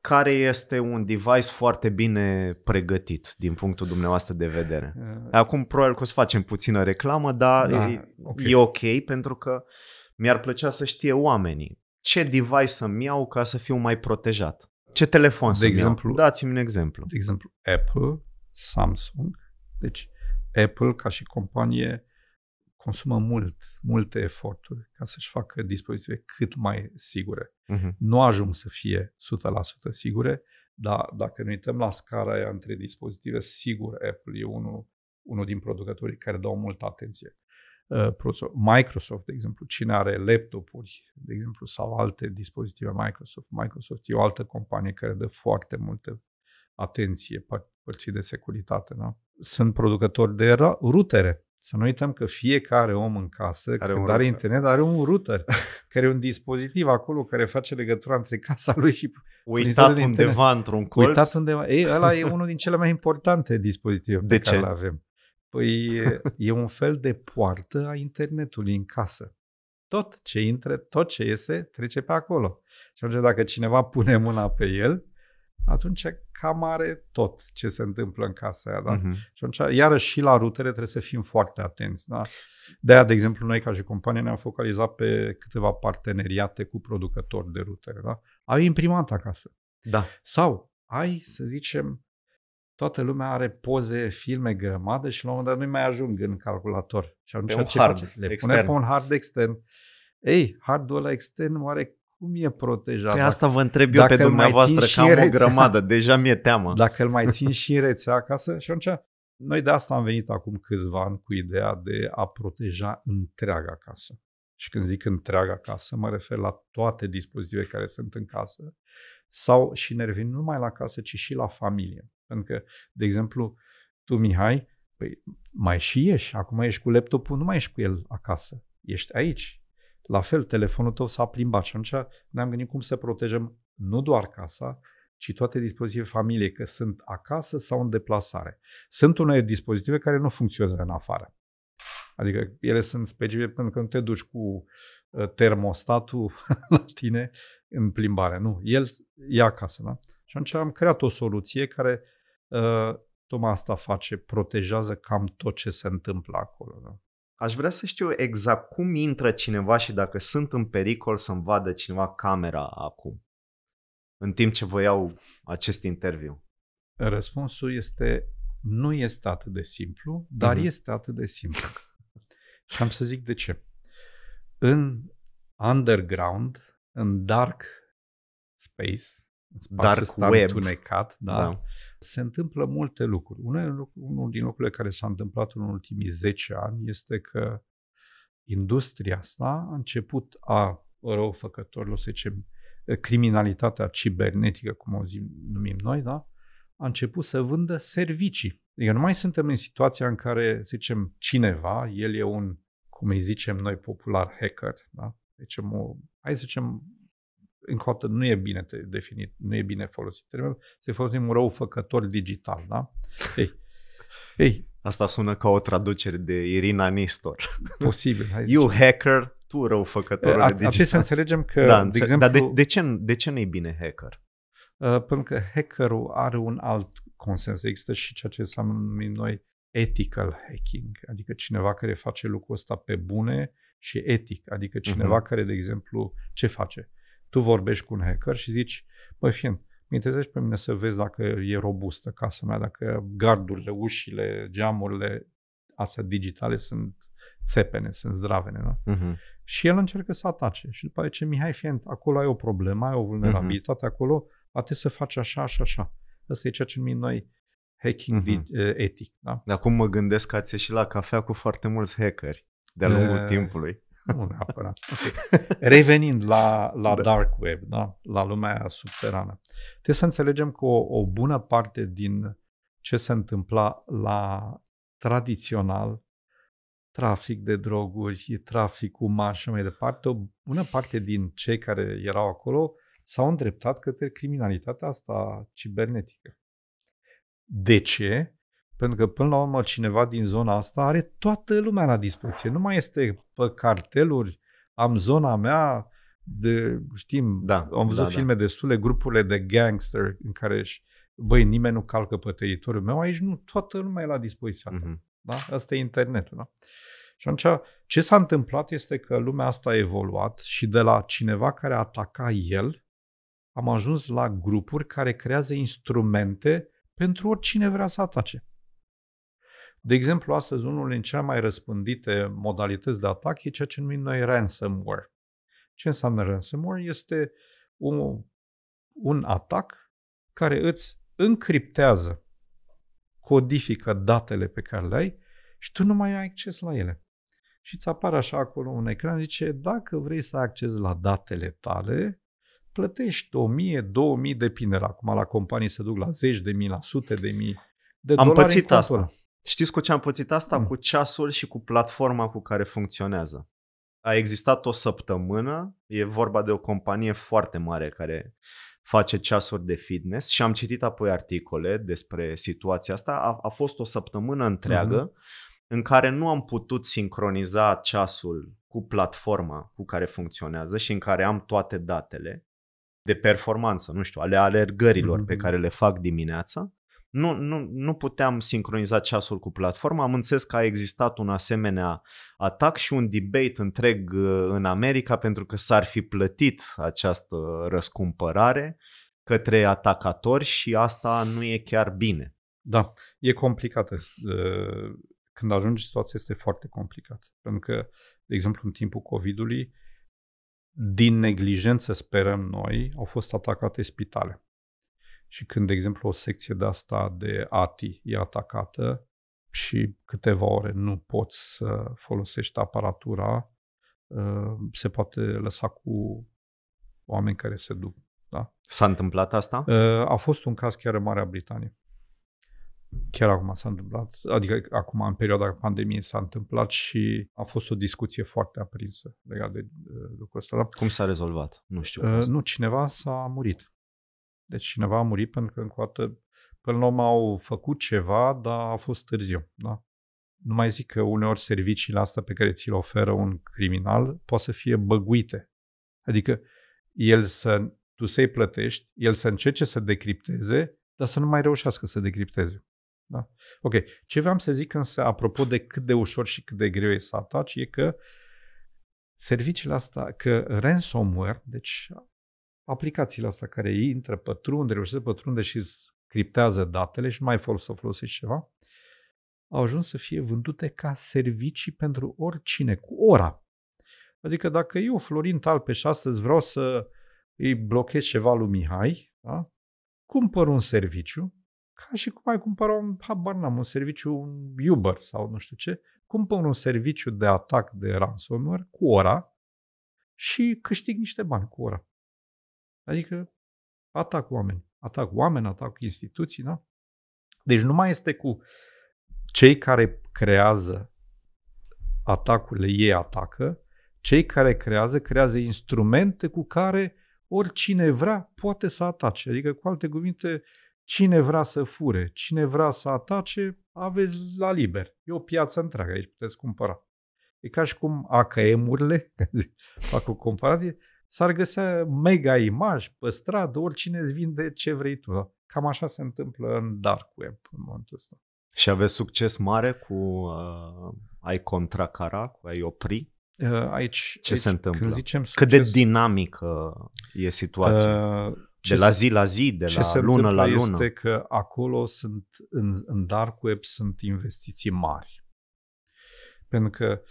S2: Care este un device foarte bine pregătit din punctul dumneavoastră de vedere? Uh. Acum probabil că o să facem puțină reclamă, dar da, e, okay. e ok pentru că uh, mi-ar plăcea să știe oamenii ce device să-mi iau ca să fiu mai protejat. Ce telefon să-mi exemplu, iau. Dați-mi un exemplu. De exemplu,
S1: Apple, Samsung. Deci Apple ca și companie consumă mult, multe eforturi ca să-și facă dispozitive cât mai sigure. Uh-huh. Nu ajung să fie 100% sigure, dar dacă ne uităm la scara aia între dispozitive, sigur Apple e unul, unul din producătorii care dau multă atenție. Uh, Microsoft, de exemplu, cine are laptopuri, de exemplu, sau alte dispozitive Microsoft. Microsoft e o altă companie care dă foarte multă atenție părții de securitate. Da? Sunt producători de rutere. Să nu uităm că fiecare om în casă, are când are internet, are un router, [LAUGHS] care e un dispozitiv acolo care face legătura între casa lui și Uitat undeva într-un colț. Uitat undeva. Ei, ăla e unul din cele mai importante dispozitive de pe ce? care le avem. Păi e un fel de poartă a internetului în casă. Tot ce intre, tot ce iese, trece pe acolo. Și atunci dacă cineva pune mâna pe el, atunci cam are tot ce se întâmplă în casa aia. Da? Uh-huh. Și atunci, iarăși și la rutere trebuie să fim foarte atenți. Da? De aia, de exemplu, noi ca și companie ne-am focalizat pe câteva parteneriate cu producători de rutere. Da? Ai imprimat acasă. Da. Sau ai, să zicem, toată lumea are poze, filme grămadă și la un moment dat nu mai ajung în calculator. Și atunci pe un ce hard face? Le extern. pune pe un hard extern. Ei, hardul ăla extern oare cum e protejat? Pe păi asta vă întreb eu dacă pe dumneavoastră, că am o grămadă, deja mi-e teamă. Dacă îl mai țin și în rețea acasă și atunci noi de asta am venit acum câțiva ani cu ideea de a proteja întreaga casă. Și când zic întreaga casă, mă refer la toate dispozitivele care sunt în casă sau și ne revin numai la casă, ci și la familie. Pentru că, de exemplu, tu, Mihai, păi mai și ieși, acum ești cu laptopul, nu mai ești cu el acasă, ești aici. La fel, telefonul tău s-a plimbat și atunci ne-am gândit cum să protejăm nu doar casa, ci toate dispozitivele familiei, că sunt acasă sau în deplasare. Sunt unele dispozitive care nu funcționează în afară. Adică ele sunt specifice pentru că nu te duci cu uh, termostatul [LAUGHS] la tine în plimbare. Nu, el e acasă. Da? Și atunci am creat o soluție care uh, Ă, tocmai asta face, protejează cam tot ce se întâmplă acolo. Da?
S2: Aș vrea să știu exact cum intră cineva și dacă sunt în pericol să-mi vadă cineva camera acum, în timp ce vă iau acest interviu.
S1: Răspunsul este nu este atât de simplu, dar uh-huh. este atât de simplu. și am să zic de ce. În underground, în dark space, dark web. tunecat, da. da. Se întâmplă multe lucruri. Unul, din lucrurile care s-a întâmplat în ultimii 10 ani este că industria asta a început a răufăcătorilor, să zicem, criminalitatea cibernetică, cum o zim, numim noi, da? a început să vândă servicii. Adică nu mai suntem în situația în care, să zicem, cineva, el e un, cum îi zicem noi popular, hacker, da? Deci, hai să zicem, încă o dată, nu e bine definit, nu e bine folosit. termenul, să folosim un răufăcător digital, da?
S2: Ei, ei, Asta sună ca o traducere de Irina Nistor. Posibil. Hai you hacker, tu răufăcătorul digital. Trebuie să înțelegem că, da, de exemplu... Dar de, de, ce, de ce nu e bine hacker?
S1: Uh, pentru că hackerul are un alt consens. Există și ceea ce înseamnă numim noi ethical hacking, adică cineva care face lucrul ăsta pe bune și etic, adică cineva uh-huh. care, de exemplu, ce face? tu vorbești cu un hacker și zici, băi, fiind, mi interesează pe mine să vezi dacă e robustă casa mea, dacă gardurile, ușile, geamurile astea digitale sunt țepene, sunt zdravene. Da? Uh-huh. Și el încearcă să atace. Și după aceea, Mihai Fient, acolo ai o problemă, ai o vulnerabilitate, uh-huh. acolo poate să faci așa, așa, așa. Asta e ceea ce numim noi hacking uh-huh. Mhm.
S2: Eh, etic. Da? acum mă gândesc că ați ieșit la cafea cu foarte mulți hackeri de-a eh, lungul uh, timpului. Nu neapărat. Okay. Revenind la, la da. dark web, da?
S1: la lumea subterană, trebuie să înțelegem că o, o bună parte din ce se întâmpla la tradițional, trafic de droguri, trafic uman și mai departe, o bună parte din cei care erau acolo s-au îndreptat către criminalitatea asta cibernetică. De ce? Pentru că, până la urmă, cineva din zona asta are toată lumea la dispoziție. Nu mai este pe carteluri, am zona mea, de, știm, da, am văzut da, da. filme da. destule, grupurile de gangster în care își, băi, nimeni nu calcă pe teritoriul meu, aici nu, toată lumea e la dispoziția mm-hmm. Ta, mhm. da? Asta e internetul, da? Și atunci, ce s-a întâmplat este că lumea asta a evoluat și de la cineva care ataca el, am ajuns la grupuri care creează instrumente pentru oricine vrea să atace. De exemplu, astăzi unul din cele mai răspândite modalități de atac e ceea ce numim noi ransomware. Ce înseamnă ransomware? Este un, un atac care îți încriptează, codifică datele pe care le ai și tu nu mai ai acces la ele. Și îți apare așa acolo un ecran, zice, dacă vrei să ai acces la datele tale, plătești 1000, 2000, depinde acum la companii se duc la zeci de mii, la sute de mii de Am dolari pățit asta.
S2: Știți cu ce am pățit asta? Mm. Cu ceasul și cu platforma cu care funcționează. A existat o săptămână, e vorba de o companie foarte mare care face ceasuri de fitness și am citit apoi articole despre situația asta. A, a fost o săptămână întreagă mm-hmm. în care nu am putut sincroniza ceasul cu platforma cu care funcționează și în care am toate datele de performanță, nu știu, ale alergărilor mm-hmm. pe care le fac dimineața nu, nu, nu puteam sincroniza ceasul cu platforma. Am înțeles că a existat un asemenea atac și un debate întreg uh, în America pentru că s-ar fi plătit această răscumpărare către atacatori și asta nu
S1: e chiar bine. Da, e complicată. Uh, când ajungi situația este foarte complicat, Pentru că, de exemplu, în timpul COVID-ului, din neglijență, sperăm noi, au fost atacate spitale. Și când, de exemplu, o secție de asta de ATI e atacată și câteva ore nu poți să folosești aparatura, uh, se poate lăsa cu oameni care se duc. Da?
S2: S-a întâmplat asta?
S1: Uh, a fost un caz chiar în Marea Britanie. Chiar acum s-a întâmplat, adică acum în perioada pandemiei s-a întâmplat și a fost o discuție foarte aprinsă legată de uh, lucrul ăsta. Da? Cum s-a rezolvat? Nu știu. Nu, cineva s-a murit deci cineva a murit pentru că încă o dată, până la au făcut ceva, dar a fost târziu. Da? Nu mai zic că uneori serviciile astea pe care ți le oferă un criminal poate să fie băguite. Adică el să, tu să-i plătești, el să încerce să decripteze, dar să nu mai reușească să decripteze. Da? Ok. Ce vreau să zic însă, apropo de cât de ușor și cât de greu e să ataci, e că serviciile astea, că ransomware, deci aplicațiile astea care intră, pătrund, reușesc să pătrunde și criptează datele și nu mai folos să folosești ceva, au ajuns să fie vândute ca servicii pentru oricine, cu ora. Adică dacă eu, Florin Talpeș, astăzi vreau să îi blochez ceva lui Mihai, da? cumpăr un serviciu, ca și cum ai cumpăra un, habar n-am, un serviciu un Uber sau nu știu ce, cumpăr un serviciu de atac de ransomware cu ora și câștig niște bani cu ora. Adică atac oameni. Atac oameni, atac instituții, da? Deci nu mai este cu cei care creează atacurile, ei atacă, cei care creează, creează instrumente cu care oricine vrea poate să atace. Adică, cu alte cuvinte, cine vrea să fure, cine vrea să atace, aveți la liber. E o piață întreagă, aici puteți cumpăra. E ca și cum AKM-urile, [LAUGHS] fac o comparație, s-ar găsea mega imagi pe stradă, oricine îți vinde ce vrei tu. Cam așa se întâmplă în dark web în momentul ăsta.
S2: Și aveți succes mare cu uh, ai contracara, cu ai opri? Uh, aici, ce aici, se întâmplă? Când zicem succes, Cât de dinamică e situația? Uh, de la zi la zi, de ce la se lună la lună. este
S1: că acolo sunt, în, în dark web sunt investiții mari. Pentru că uh,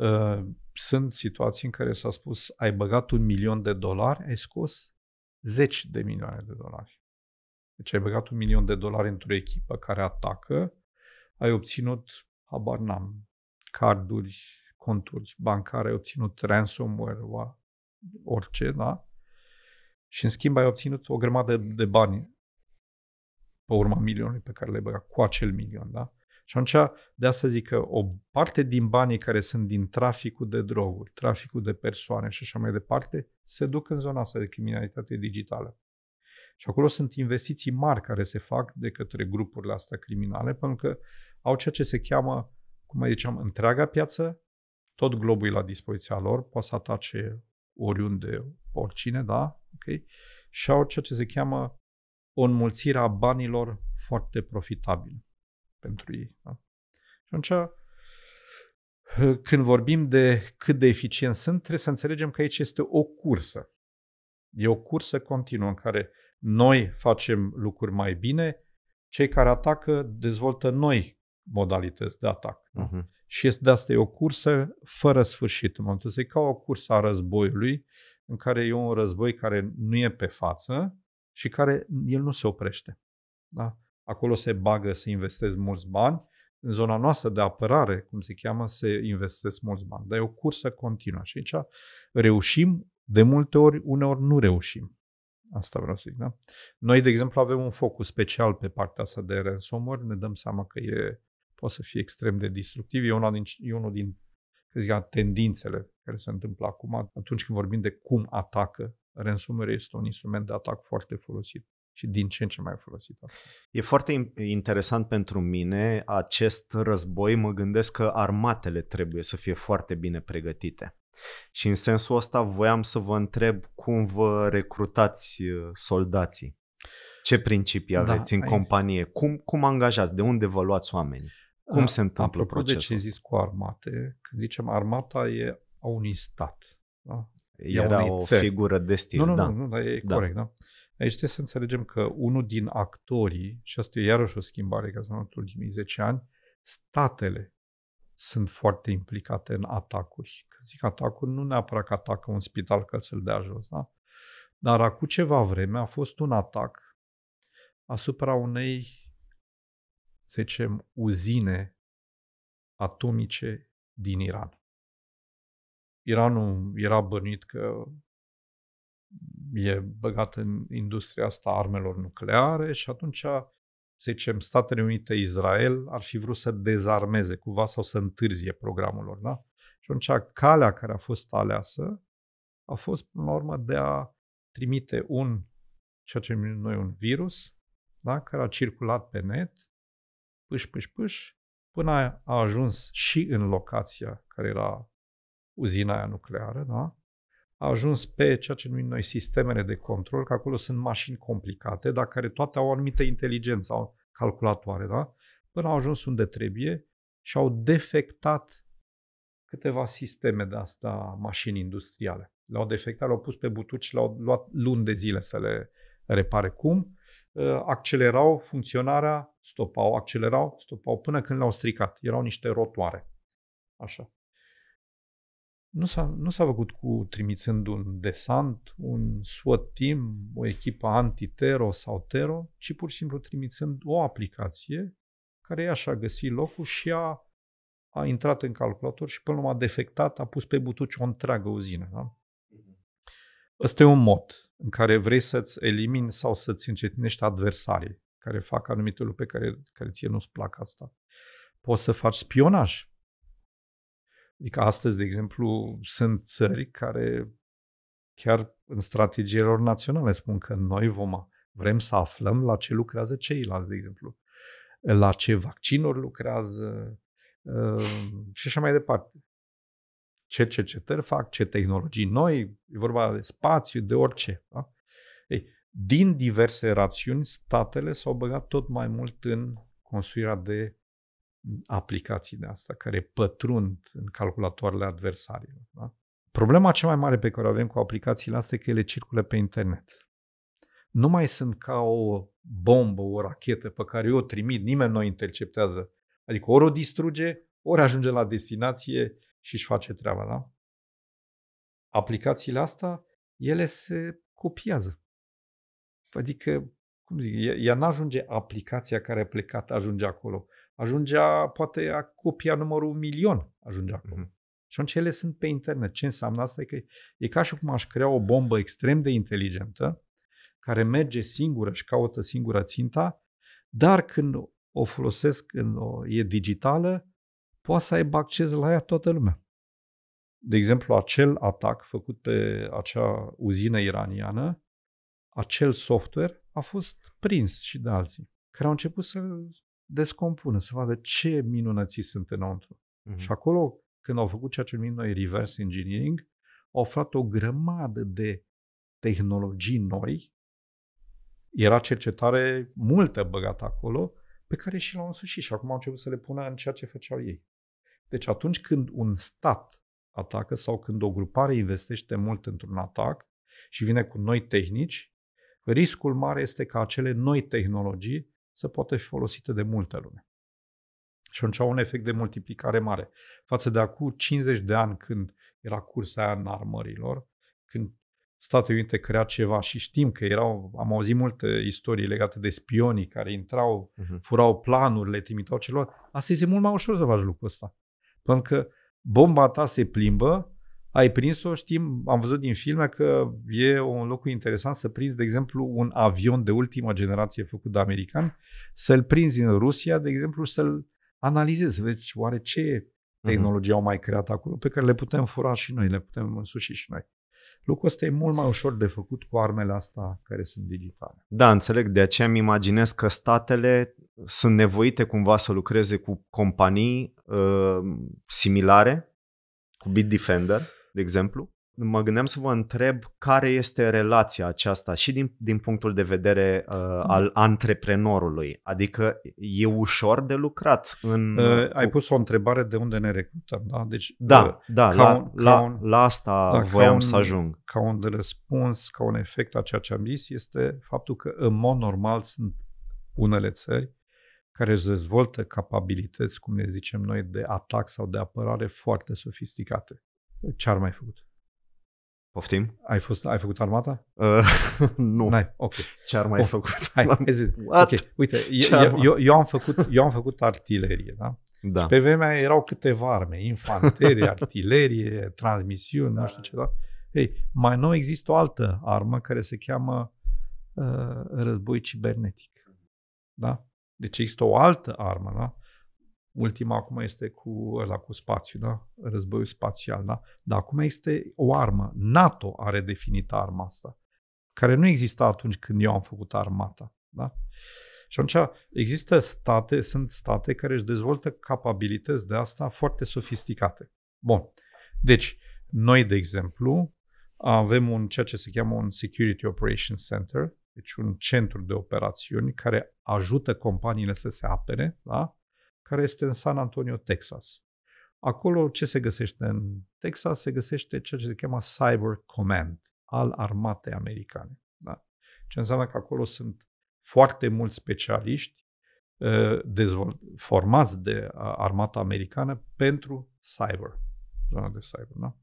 S1: Ă, sunt situații în care s-a spus ai băgat un milion de dolari, ai scos zeci de milioane de dolari. Deci ai băgat un milion de dolari într-o echipă care atacă, ai obținut, habar n-am, carduri, conturi bancare, ai obținut ransomware, orice, da? Și în schimb ai obținut o grămadă de bani pe urma milionului pe care le ai băgat cu acel milion, da? Și atunci, de asta zic că o parte din banii care sunt din traficul de droguri, traficul de persoane și așa mai departe, se duc în zona asta de criminalitate digitală. Și acolo sunt investiții mari care se fac de către grupurile astea criminale, pentru că au ceea ce se cheamă, cum mai ziceam, întreaga piață, tot globul e la dispoziția lor, poate să atace oriunde, oricine, da? Okay? Și au ceea ce se cheamă o înmulțire a banilor foarte profitabilă pentru ei. Da? Și atunci, când vorbim de cât de eficient sunt, trebuie să înțelegem că aici este o cursă. E o cursă continuă în care noi facem lucruri mai bine, cei care atacă dezvoltă noi modalități de atac. Uh-huh. Și este, de asta e o cursă fără sfârșit. În momentul ăsta e ca o cursă a războiului, în care e un război care nu e pe față și care el nu se oprește. Da? acolo se bagă să investezi mulți bani, în zona noastră de apărare, cum se cheamă, se investesc mulți bani. Dar e o cursă continuă și aici reușim, de multe ori, uneori nu reușim. Asta vreau să zic, da? Noi, de exemplu, avem un focus special pe partea asta de ransomware, ne dăm seama că e, poate să fie extrem de destructiv, e, una din, e unul din să zic, tendințele care se întâmplă acum, atunci când vorbim de cum atacă ransomware, este un instrument de atac foarte folosit și din ce în ce mai folosită. E
S2: foarte interesant pentru mine acest război. Mă gândesc că armatele trebuie să fie foarte bine pregătite. Și în sensul ăsta voiam să vă întreb cum vă recrutați uh, soldații. Ce principii da, aveți da, în companie? Cum, cum angajați? De unde vă luați oameni? Cum eh, se întâmplă Apropo procesul? de
S1: ce zis cu armate, când zicem armata e a unui stat. Da? Era e o țări. figură de stil. Nu, nu, da. nu, nu nu, e da. corect. Da? Aici trebuie să înțelegem că unul din actorii, și asta e iarăși o schimbare care s-a în ultimii 10 ani, statele sunt foarte implicate în atacuri. Când zic atacuri, nu neapărat că atacă un spital ca să-l dea jos, da? Dar acum ceva vreme a fost un atac asupra unei, să zicem, uzine atomice din Iran. Iranul era bănuit că e băgat în industria asta armelor nucleare și atunci, să zicem, Statele Unite, Israel ar fi vrut să dezarmeze cumva sau să întârzie programul lor, da? Și atunci calea care a fost aleasă a fost, până la urmă, de a trimite un, ceea ce numim noi un virus, da? care a circulat pe net, pâș, pâș, pâș, până a ajuns și în locația care era uzina aia nucleară, da? a ajuns pe ceea ce numim noi sistemele de control, că acolo sunt mașini complicate, dar care toate au o anumită inteligență, au calculatoare, da? Până au ajuns unde trebuie și au defectat câteva sisteme de asta mașini industriale. Le-au defectat, le-au pus pe butuci, le-au luat luni de zile să le repare cum, ă, accelerau funcționarea, stopau, accelerau, stopau, până când le-au stricat. Erau niște rotoare. Așa nu s-a, nu s-a făcut cu trimițând un desant, un SWAT team, o echipă antitero sau tero, ci pur și simplu trimițând o aplicație care ea și-a găsit locul și a, a intrat în calculator și până a defectat, a pus pe butuci o întreagă uzină. Da? Mhm. Ăsta e un mod în care vrei să-ți elimini sau să-ți încetinești adversarii care fac anumite lucruri pe care, care ție nu-ți plac asta. Poți să faci spionaj Adică astăzi, de exemplu, sunt țări care chiar în strategiile lor naționale spun că noi vom, vrem să aflăm la ce lucrează ceilalți, de exemplu, la ce vaccinuri lucrează uh, și așa mai departe. Ce cercetări fac, ce tehnologii noi, e vorba de spațiu, de orice. Da? Ei, din diverse rațiuni, statele s-au băgat tot mai mult în construirea de aplicații de asta care pătrund în calculatoarele adversarilor. Da? Problema cea mai mare pe care o avem cu aplicațiile astea e că ele circulă pe internet. Nu mai sunt ca o bombă, o rachetă pe care eu o trimit, nimeni nu o interceptează. Adică ori o distruge, ori ajunge la destinație și își face treaba, da? Aplicațiile astea, ele se copiază. Adică, cum zic, ea, ea nu ajunge aplicația care a plecat, ajunge acolo ajungea poate a copia numărul milion, ajungea acolo. Mm-hmm. Și atunci ele sunt pe internet. Ce înseamnă asta? E că e ca și cum aș crea o bombă extrem de inteligentă care merge singură și caută singura ținta, dar când o folosesc, când o, e digitală, poate să aibă acces la ea toată lumea. De exemplu, acel atac făcut pe acea uzină iraniană, acel software a fost prins și de alții, care au început să descompună, să vadă ce minunății sunt înăuntru. Uh-huh. Și mm-hmm. acolo, când au făcut ceea ce numim noi reverse engineering, au aflat o grămadă de tehnologii noi, era cercetare multă băgată acolo, pe care și l-au însușit și acum au început să le pună în ceea ce făceau ei. Deci atunci când un stat atacă sau când o grupare investește mult într-un atac și vine cu noi tehnici, riscul mare este ca acele noi tehnologii să poată fi folosită de multă lume. Și atunci au un efect de multiplicare mare. Față de acum 50 de ani când era cursa aia în armărilor, când Statele Unite crea ceva și știm că erau, am auzit multe istorii legate de spionii care intrau, uh-huh. furau planuri, le trimiteau celor. Asta este mult mai ușor să faci lucrul ăsta. Pentru că bomba ta se plimbă, ai prins-o, știm, am văzut din filme că e un lucru interesant să prinzi, de exemplu, un avion de ultima generație făcut de americani, să-l prinzi în Rusia, de exemplu, să-l analizezi, să vezi oare ce mhm. tehnologie au mai creat acolo, pe care le putem fura și noi, le putem însuși și noi. Lucrul ăsta e mult mai ușor de făcut cu armele astea care sunt digitale.
S2: Da, înțeleg. De aceea îmi imaginez că statele sunt nevoite cumva să lucreze cu companii uh, similare, cu Bitdefender de exemplu, mă gândeam să vă întreb care este relația aceasta și din, din punctul de vedere uh, mm. al antreprenorului.
S1: Adică e ușor de lucrat în... Uh, ai pus o întrebare de unde ne recrutăm, da? Deci, da, uh, da, la, un, la, un, la asta da, voiam un, să ajung. Ca un de răspuns, ca un efect a ceea ce am zis, este faptul că în mod normal sunt unele țări care își dezvoltă capabilități, cum ne zicem noi, de atac sau de apărare foarte sofisticate ce ar mai făcut? Poftim? Ai, fost, ai făcut armata? Uh, [LAUGHS] nu. N-ai. Ok. Ce ar mai oh, făcut? Hai, hai zis. Ok, Uite, eu, eu, eu, am făcut, eu am făcut artilerie, da? Da. Și pe vremea erau câteva arme, infanterie, [LAUGHS] artilerie, transmisiuni, da. nu știu ce, da? Ei, mai nou există o altă armă care se cheamă uh, război cibernetic, da? Deci există o altă armă, da? Ultima acum este cu ăla cu spațiu, da? Războiul spațial, da? Dar acum este o armă. NATO are definită arma asta, care nu exista atunci când eu am făcut armata, da? Și atunci există state, sunt state care își dezvoltă capabilități de asta foarte sofisticate. Bun. Deci, noi, de exemplu, avem un, ceea ce se cheamă un Security Operations Center, deci un centru de operațiuni care ajută companiile să se apere, da? care este în San Antonio, Texas. Acolo ce se găsește în Texas? Se găsește ceea ce se cheamă Cyber Command al armatei americane. Da? Ce înseamnă că acolo sunt foarte mulți specialiști uh, dezvolt, formați de uh, armata americană pentru cyber. Zona de cyber, da?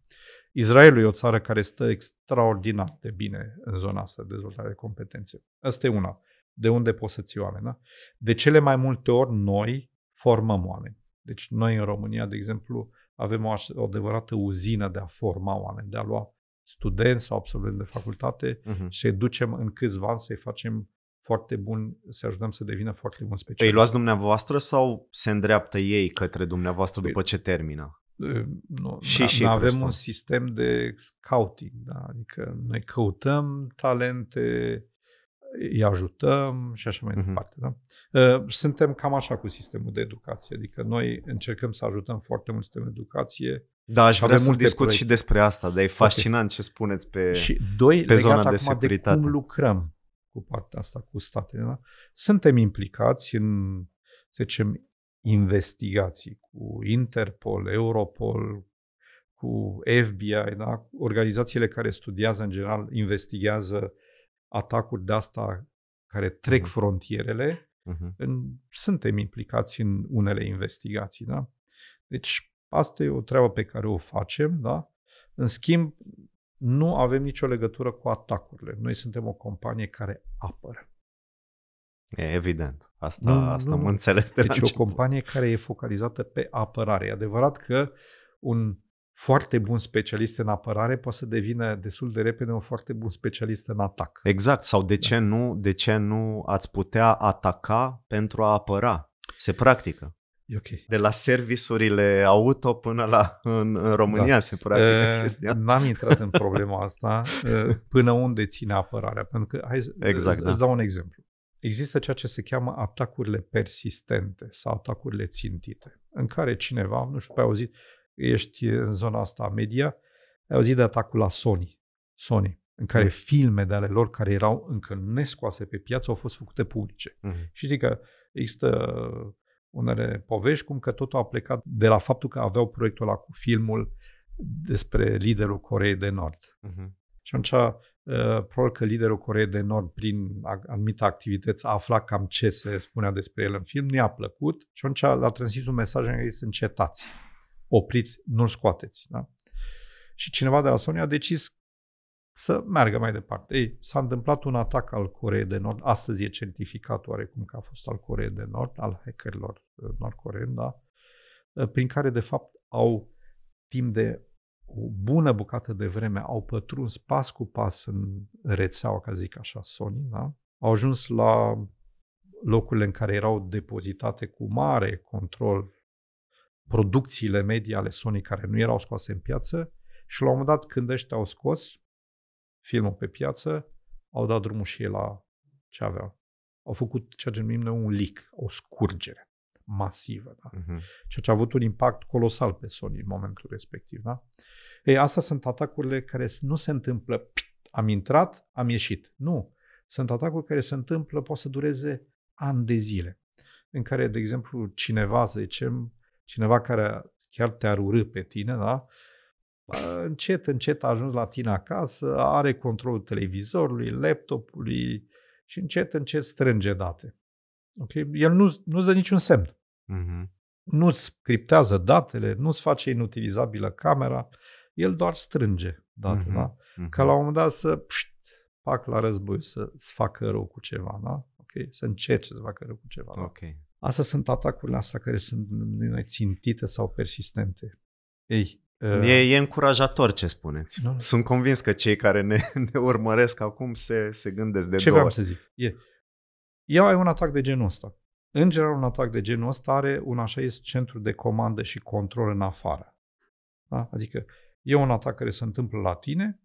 S1: Israelul e o țară care stă extraordinar de bine în zona asta de dezvoltare de competențe. Asta e una. De unde poți să ții oameni, da? De cele mai multe ori noi formăm oameni. Deci noi în România, de exemplu, avem o, o adevărată uzină de a forma oameni, de a lua studenți sau absolvenți de facultate uh-huh. și ducem în câțiva ani să-i facem foarte bun, să ajutăm să devină foarte bun specialiști. Îi
S2: luați dumneavoastră sau se îndreaptă ei către dumneavoastră după ce termină? Păi, nu,
S1: și, da, și noi avem un sistem de scouting, da? adică noi căutăm talente, îi ajutăm și așa mai uh-huh. departe. Da? Ă, suntem cam așa cu sistemul de educație, adică noi încercăm să ajutăm foarte mult sistemul de educație. Da, aș vrea să discut proiecte. și despre asta, dar e fascinant okay. ce spuneți pe, și doi, pe zona de securitate. de cum lucrăm cu partea asta, cu statele. Da? Suntem implicați în, să zicem, investigații cu Interpol, Europol, cu FBI, da? organizațiile care studiază în general, investigează uh, atacuri de asta care trec uh-huh. frontierele, uh-huh. În, suntem implicați în unele investigații. Da? Deci asta e o treabă pe care o facem. Da? În schimb, nu avem nicio legătură cu atacurile. Noi suntem o companie care apără.
S2: E evident. Asta, nu, asta nu, mă înțeles de Deci o
S1: companie care e focalizată pe apărare. E adevărat că un foarte bun specialist în apărare poate să devină destul de repede un foarte bun specialist în atac.
S2: Exact, sau de da. ce nu, de ce nu ați putea ataca pentru a apăra? Se practică. E De la servisurile auto până la
S1: în, în România da. se practică e, chestia. N-am intrat în [LAUGHS] problema asta până unde ține apărarea, pentru că hai exact, îți, da. îți dau un exemplu. Există ceea ce se cheamă atacurile persistente sau atacurile țintite, în care cineva, nu știu, pe auzit, ești în zona asta media, ai auzit de atacul la Sony, Sony în care mm. filme de ale lor care erau încă nescoase pe piață au fost făcute publice. Mm. Și știi că există unele povești cum că totul a plecat de la faptul că aveau proiectul ăla cu filmul despre liderul Coreei de Nord. Mm-hmm. Și atunci uh, probabil că liderul Coreei de Nord prin anumite activități a aflat cam ce se spunea despre el în film, nu i-a plăcut și atunci l-a transmis un mesaj în care sunt cetați opriți, nu-l scoateți. Da? Și cineva de la Sony a decis să meargă mai departe. Ei, s-a întâmplat un atac al Coreei de Nord, astăzi e certificat oarecum că a fost al Coreei de Nord, al hackerilor uh, nordcoreeni, da? Uh, prin care de fapt au timp de o bună bucată de vreme au pătruns pas cu pas în rețeaua, ca zic așa, Sony, da? au ajuns la locurile în care erau depozitate cu mare control producțiile media ale Sony care nu erau scoase în piață și la un moment dat când ăștia au scos filmul pe piață, au dat drumul și ei la ce aveau. Au făcut ceea ce numim noi un leak, o scurgere masivă, da? uh-huh. ceea ce a avut un impact colosal pe Sony în momentul respectiv. Da? Ei, astea sunt atacurile care nu se întâmplă, pit, am intrat, am ieșit. Nu. Sunt atacuri care se întâmplă, poate să dureze ani de zile, în care, de exemplu, cineva, să zicem, cineva care chiar te-ar urâ pe tine, da? încet, încet a ajuns la tine acasă, are controlul televizorului, laptopului și încet, încet strânge date. Okay? El nu, nu-ți dă niciun semn. Uh-huh. Nu-ți criptează datele, nu-ți face inutilizabilă camera, el doar strânge date. Uh-huh. Da? Uh-huh. Ca la un moment dat să pșt, fac la război, să-ți facă rău cu ceva. Da? Okay? Să încerce să facă rău cu ceva. Da? Okay. Da? Astea sunt atacurile astea care sunt țintite sau persistente.
S2: Ei, e, e încurajator ce spuneți. Nu, Sunt convins că cei care ne, [LAUGHS] ne urmăresc
S1: acum se,
S2: se gândesc de ce două vreau să zic?
S1: E, eu ai un atac de genul ăsta. În general, un atac de genul ăsta are un așa este centru de comandă și control în afară. Da? Adică e un atac care se întâmplă la tine,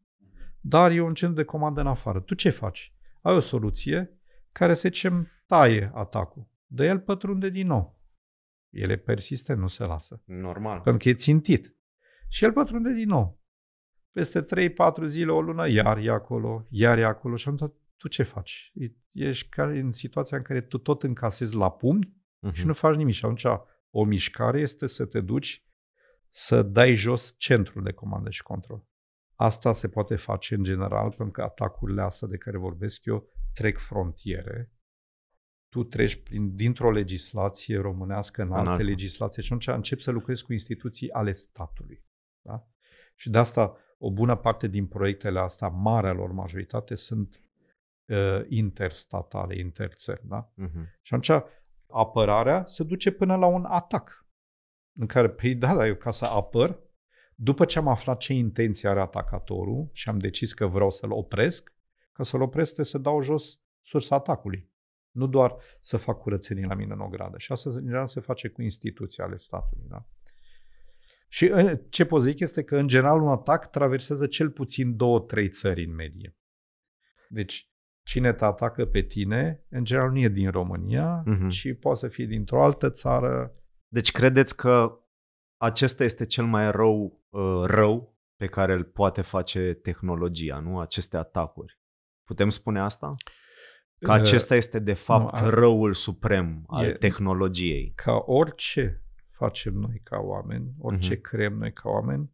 S1: dar e un centru de comandă în afară. Tu ce faci? Ai o soluție care, să zicem, taie atacul dă el pătrunde din nou. El e persistent, nu se lasă. Normal. Pentru că e țintit. Și el pătrunde din nou. Peste 3-4 zile, o lună, iar e acolo, iar e acolo și am tot, tu ce faci? Ești ca în situația în care tu tot încasezi la pumni uh-huh. și mhm. nu faci nimic. Și atunci o mișcare este să te duci să dai jos centrul de comandă și control. Asta se poate face în general pentru că atacurile astea de care vorbesc eu trec frontiere tu treci prin, dintr-o legislație românească în, alte, alte legislații și atunci începi să lucrezi cu instituții ale statului. Da? Și de asta o bună parte din proiectele astea, marea lor majoritate, sunt uh, interstatale, interțări. Da? Uh-huh. Și atunci apărarea se duce până la un atac în care, păi da, dar eu ca să apăr, după ce am aflat ce intenție are atacatorul și am decis că vreau să-l opresc, ca să-l opresc trebuie să dau jos sursa atacului. Nu doar să fac curățenie la mine în ogradă. Și asta, în general, se face cu instituții ale statului. Da? Și ce pot zic este că, în general, un atac traversează cel puțin două, trei țări în medie. Deci, cine te atacă pe tine, în general, nu e din România, uh-huh. ci poate să fie dintr-o altă țară. Deci, credeți că acesta este cel mai
S2: rău, uh, rău pe care îl poate face tehnologia, nu? Aceste atacuri. Putem spune asta? Uh, Că acesta este de fapt nu, răul suprem al e, tehnologiei.
S1: Ca orice facem noi ca oameni, orice uh-huh. creăm noi ca oameni,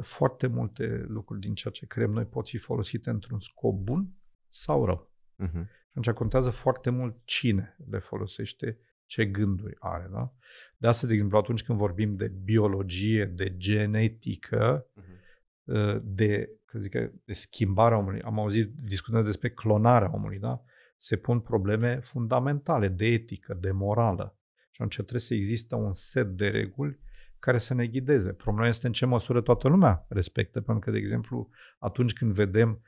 S1: foarte multe lucruri din ceea ce creăm noi pot fi folosite într-un scop bun sau rău. Uh-huh. Atunci contează foarte mult cine le folosește, ce gânduri are. Da? De asta, de exemplu, atunci când vorbim de biologie, de genetică, uh-huh. de, că zic, de schimbarea omului, am auzit discutând despre clonarea omului, da? se pun probleme fundamentale de etică, de morală. Și atunci trebuie să există un set de reguli care să ne ghideze. Problema este în ce măsură toată lumea respectă, pentru că, de exemplu, atunci când vedem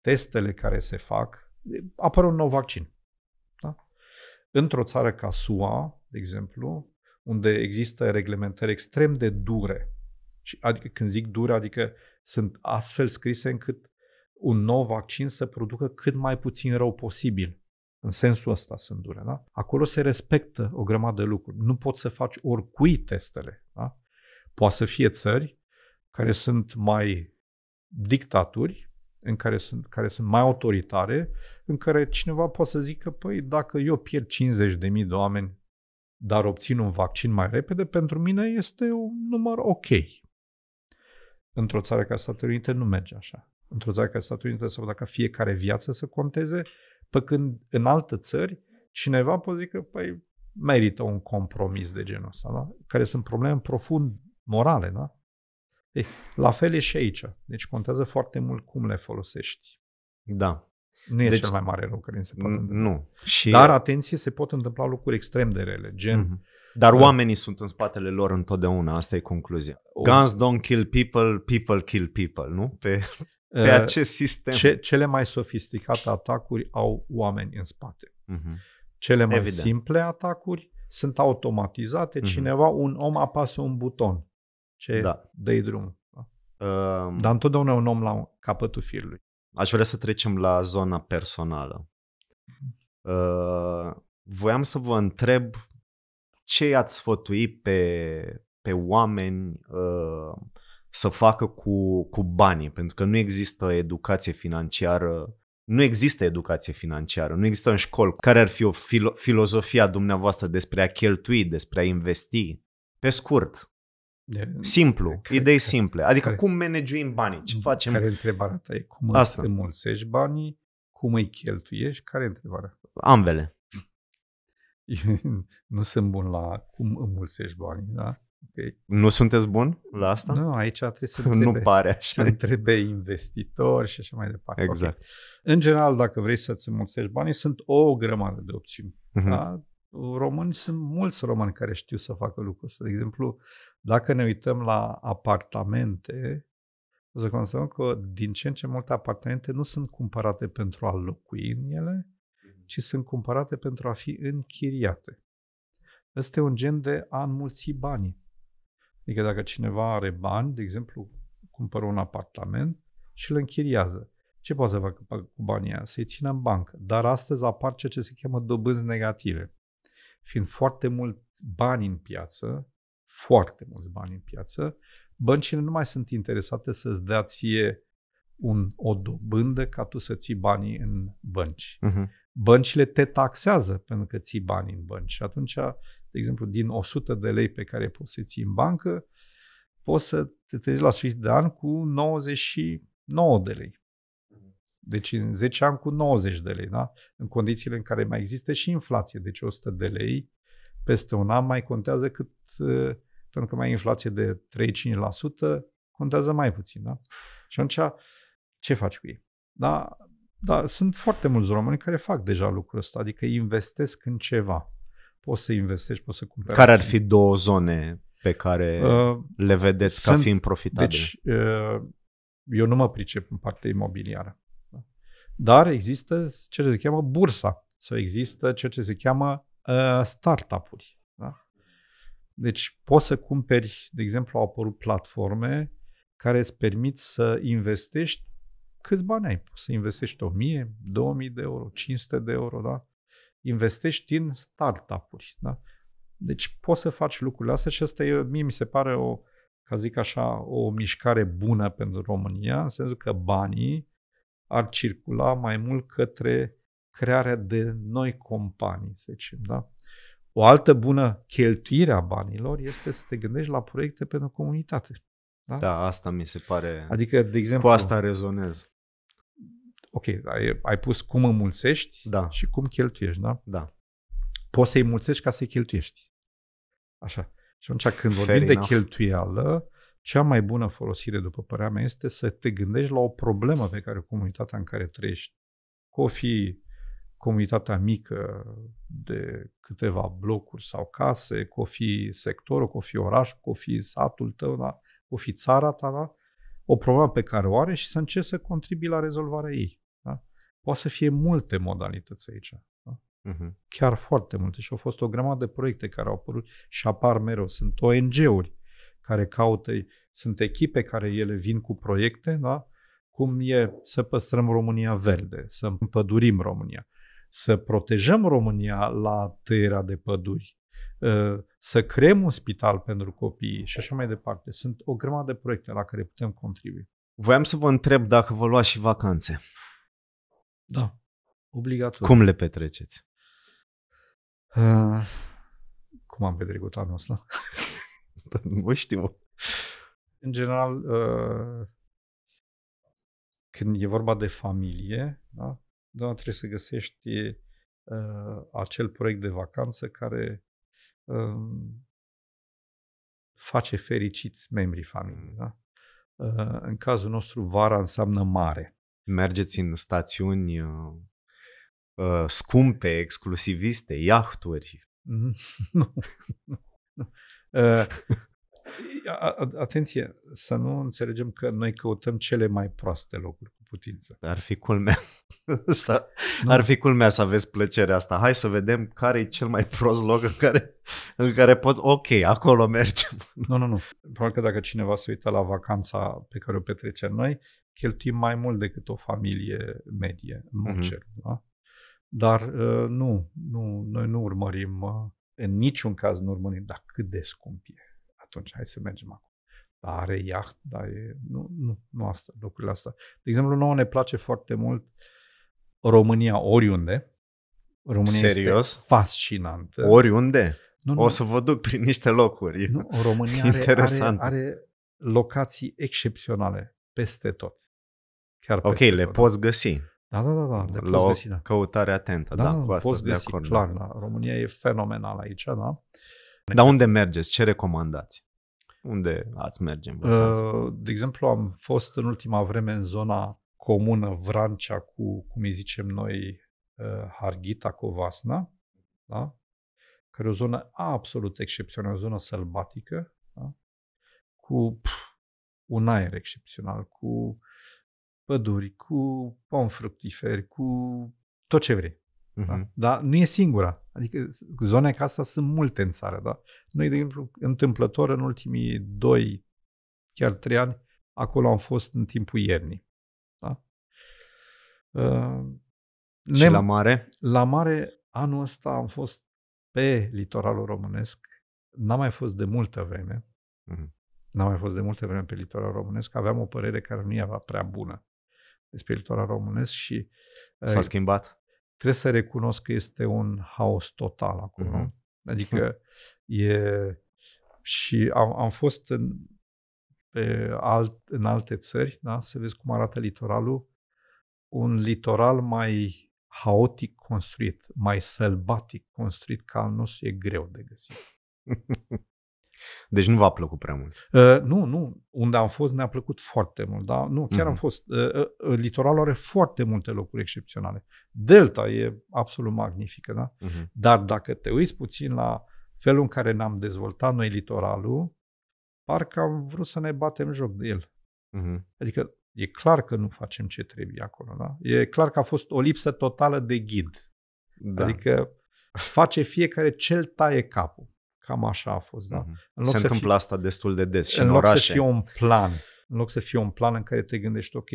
S1: testele care se fac, apare un nou vaccin. Da? Într-o țară ca SUA, de exemplu, unde există reglementări extrem de dure, și adică când zic dure, adică sunt astfel scrise încât un nou vaccin să producă cât mai puțin rău posibil. În sensul ăsta sunt dure, da? Acolo se respectă o grămadă de lucruri. Nu poți să faci oricui testele, da? Poate să fie țări care sunt mai dictaturi, în care sunt, care sunt mai autoritare, în care cineva poate să zică, păi dacă eu pierd 50.000 de oameni, dar obțin un vaccin mai repede, pentru mine este un număr ok. Într-o țară ca Statele Unite nu merge așa într-o țară ca Statul Unite sau dacă fiecare viață să conteze, pe când în alte țări cineva poate că păi merită un compromis de genul ăsta, da? care sunt probleme profund morale, da? Ei, eh, la fel e și aici. Deci contează foarte mult cum le folosești. Da. Nu e deci, cel mai mare rău care se poate Nu. Și... Dar atenție, se pot întâmpla lucruri extrem de rele, gen... Mm-hmm. Dar da. oamenii
S2: sunt în spatele lor întotdeauna, asta e concluzia. O... Guns don't kill people, people kill people, nu? Pe, pe uh, acest sistem. Ce,
S1: cele mai sofisticate atacuri au oameni în spate. Uh-huh. Cele mai Evident. simple atacuri sunt automatizate. Uh-huh. Cineva, un om apasă un buton. Ce da. dă drum. Da? Uh, um, Dar întotdeauna un om la capătul firului.
S2: Aș vrea să trecem la zona personală. Uh, voiam să vă întreb ce i-ați sfătui pe, pe oameni uh, să facă cu, cu banii, pentru că nu există educație financiară nu există educație financiară, nu există în școli. Care ar fi o filo- filozofia dumneavoastră despre a cheltui, despre a investi? Pe scurt, de, simplu, care, idei simple. Adică care, cum
S1: manageuim banii, ce facem? Care întrebarea ta e cum Asta. îți mulțești banii, cum îi cheltuiești, care e întrebarea ta? Ambele. Eu [LAUGHS] nu sunt bun la cum îmulsești banii, da? Okay.
S2: Nu sunteți bun
S1: la asta? Nu, aici trebuie să [LAUGHS] întrebe, nu pare așa. Să întrebe investitori și așa mai departe. Exact. Okay. În general, dacă vrei să-ți înmulțești banii, sunt o grămadă de opțiuni. Uh-huh. Da? Români sunt mulți români care știu să facă lucrul ăsta. De exemplu, dacă ne uităm la apartamente, o să constatăm că din ce în ce multe apartamente nu sunt cumpărate pentru a locui în ele, mhm. ci sunt cumpărate pentru a fi închiriate. Este un gen de a înmulți banii. Adică dacă cineva are bani, de exemplu, cumpără un apartament și îl închiriază. Ce poate să facă cu banii aia? Să-i țină în bancă. Dar astăzi apar ceea ce se cheamă dobânzi negative. Fiind foarte mulți bani în piață, foarte mulți bani în piață, băncile nu mai sunt interesate să-ți dea ție un, o dobândă ca tu să ții banii în bănci. Uh-huh. Băncile te taxează pentru că ții banii în bănci și atunci de exemplu, din 100 de lei pe care poți să ții în bancă, poți să te trezi la sfârșit de an cu 99 de lei. Deci în 10 ani cu 90 de lei, da? În condițiile în care mai există și inflație, deci 100 de lei peste un an mai contează cât, pentru că mai e inflație de 3-5%, contează mai puțin, da? Și atunci, ce faci cu ei? Da, da, sunt foarte mulți români care fac deja lucrul ăsta, adică investesc în ceva poți să investești, poți să cumperi. Care ar fi
S2: două zone pe care uh, le vedeți sunt, ca fiind profitabile? Deci,
S1: uh, eu nu mă pricep în partea imobiliară. Dar există ce se cheamă bursa sau există ceea ce se cheamă uh, startup-uri. Da? Deci poți să cumperi, de exemplu, au apărut platforme care îți permit să investești câți bani ai. Poți să investești 1000, 2000 de euro, 500 de euro, da? investești în startup-uri. Da? Deci poți să faci lucrurile astea și asta e, mie mi se pare o, ca zic așa, o mișcare bună pentru România, în sensul că banii ar circula mai mult către crearea de noi companii, să zicem, da? O altă bună cheltuire a banilor este să te gândești la proiecte pentru comunitate. Da? da, asta mi se pare. Adică, de exemplu. Cu asta rezonez ok, ai, ai pus cum înmulțești da. și cum cheltuiești, da? Da. Poți să-i mulțești ca să-i cheltuiești. Așa. Și atunci când Fair vorbim enough. de cheltuială, cea mai bună folosire, după părerea mea, este să te gândești la o problemă pe care comunitatea în care trăiești, că o fi comunitatea mică de câteva blocuri sau case, că o fi sectorul, că o fi orașul, că o fi satul tău, da? că o fi țara ta, da? o problemă pe care o are și să încerci să contribui la rezolvarea ei. Poate să fie multe modalități aici. Da? Uh-huh. Chiar foarte multe. Și au fost o grămadă de proiecte care au apărut și apar mereu. Sunt ONG-uri care caută, sunt echipe care ele vin cu proiecte, da? cum e să păstrăm România verde, să împădurim România, să protejăm România la tăierea de păduri, ă, să creăm un spital pentru copii și așa mai departe. Sunt o grămadă de proiecte la care putem contribui.
S2: Voiam să vă întreb dacă vă luați și vacanțe.
S1: Da, obligatoriu. Cum le petreceți? Uh, cum am petrecut anul ăsta? [LAUGHS] nu știu. În general, uh, când e vorba de familie, da, da trebuie să găsești uh, acel proiect de vacanță care uh, face fericiți membrii familiei. Da? Uh, în cazul nostru, vara
S2: înseamnă mare mergeți în stațiuni uh, uh scumpe, exclusiviste, iahturi.
S1: Nu. [LAUGHS] Uh, atenție, să nu înțelegem că noi căutăm cele mai proaste locuri cu putință.
S2: Ar fi culmea. [LAUGHS] să, ar fi culmea să aveți plăcerea asta. Hai să vedem care e cel mai prost loc în care,
S1: în care pot... Ok, acolo mergem. nu, nu, nu. Probabil că dacă cineva se uită la vacanța pe care o petrecem noi, cheltuim mai mult decât o familie medie în mod uh mhm. cer, da? Dar uh, nu, nu, noi nu urmărim, uh, în niciun caz nu urmărim, dar cât de scump e. Atunci hai să mergem acolo. Dar are iaht, dar e... Nu, nu, nu asta, lucrurile astea. De exemplu, nouă ne place foarte mult România oriunde. România Serios? este fascinantă. Oriunde? Nu, nu. O să vă duc prin niște locuri. Nu, România are, are, are locații excepționale peste tot. Chiar ok, le da. poți găsi. Da, da, da,
S2: da. Le la poți găsi, da. căutare atentă, da, da, da cu asta poți de găsi, acord. Da. Clar,
S1: da. România e fenomenal aici, da. Dar
S2: unde mergeți? Ce recomandați? Unde ați merge în Uh,
S1: de exemplu, am fost în ultima vreme în zona comună Vrancea cu, cum îi zicem noi, uh, Harghita Covasna, da? care e o zonă absolut excepțională, o zonă sălbatică, da? cu pf, un aer excepțional, cu păduri, cu pom fructiferi, cu tot ce vrei. Uh-huh. Da? Mhm. Dar nu e singura. Adică zone ca asta sunt multe în țară. Da? Noi, de exemplu, întâmplător în ultimii doi, chiar trei ani, acolo am fost în timpul iernii. Da? Uh, ă, ne- la mare? La mare, anul ăsta am fost pe litoralul românesc. N-am mai fost de multă vreme. Uh-huh. Mhm. N-am mai fost de multă vreme pe litoralul românesc. Aveam o părere care nu era prea bună spiritual românesc și... S-a schimbat? Trebuie să recunosc că este un haos total acum. Mhm. Uh-huh. [LAUGHS] Adică e... Și am, am fost în, pe alt, în alte țări, da? să vezi cum arată litoralul, un litoral mai haotic construit, mai sălbatic construit ca al nostru, e greu de găsit. [LAUGHS] Deci nu v-a plăcut prea mult. Uh, nu, nu. Unde am fost ne-a plăcut foarte mult. Dar nu, chiar uh-huh. am mhm. fost. Uh, uh, uh, litoralul are foarte multe locuri excepționale. Delta e absolut magnifică, da? Uh-huh. Dar dacă te uiți puțin la felul în care ne-am dezvoltat noi litoralul, parcă am vrut să ne batem joc de el. Uh-huh. Adică e clar că nu facem ce trebuie acolo, da? E clar că a fost o lipsă totală de ghid. Da. Adică face fiecare cel taie capul. Cam așa a fost, da. Uh-huh. În loc Se să întâmplă fi, asta destul de des și în, în loc orașe. să fie un plan, în loc să fie un plan în care te gândești, ok,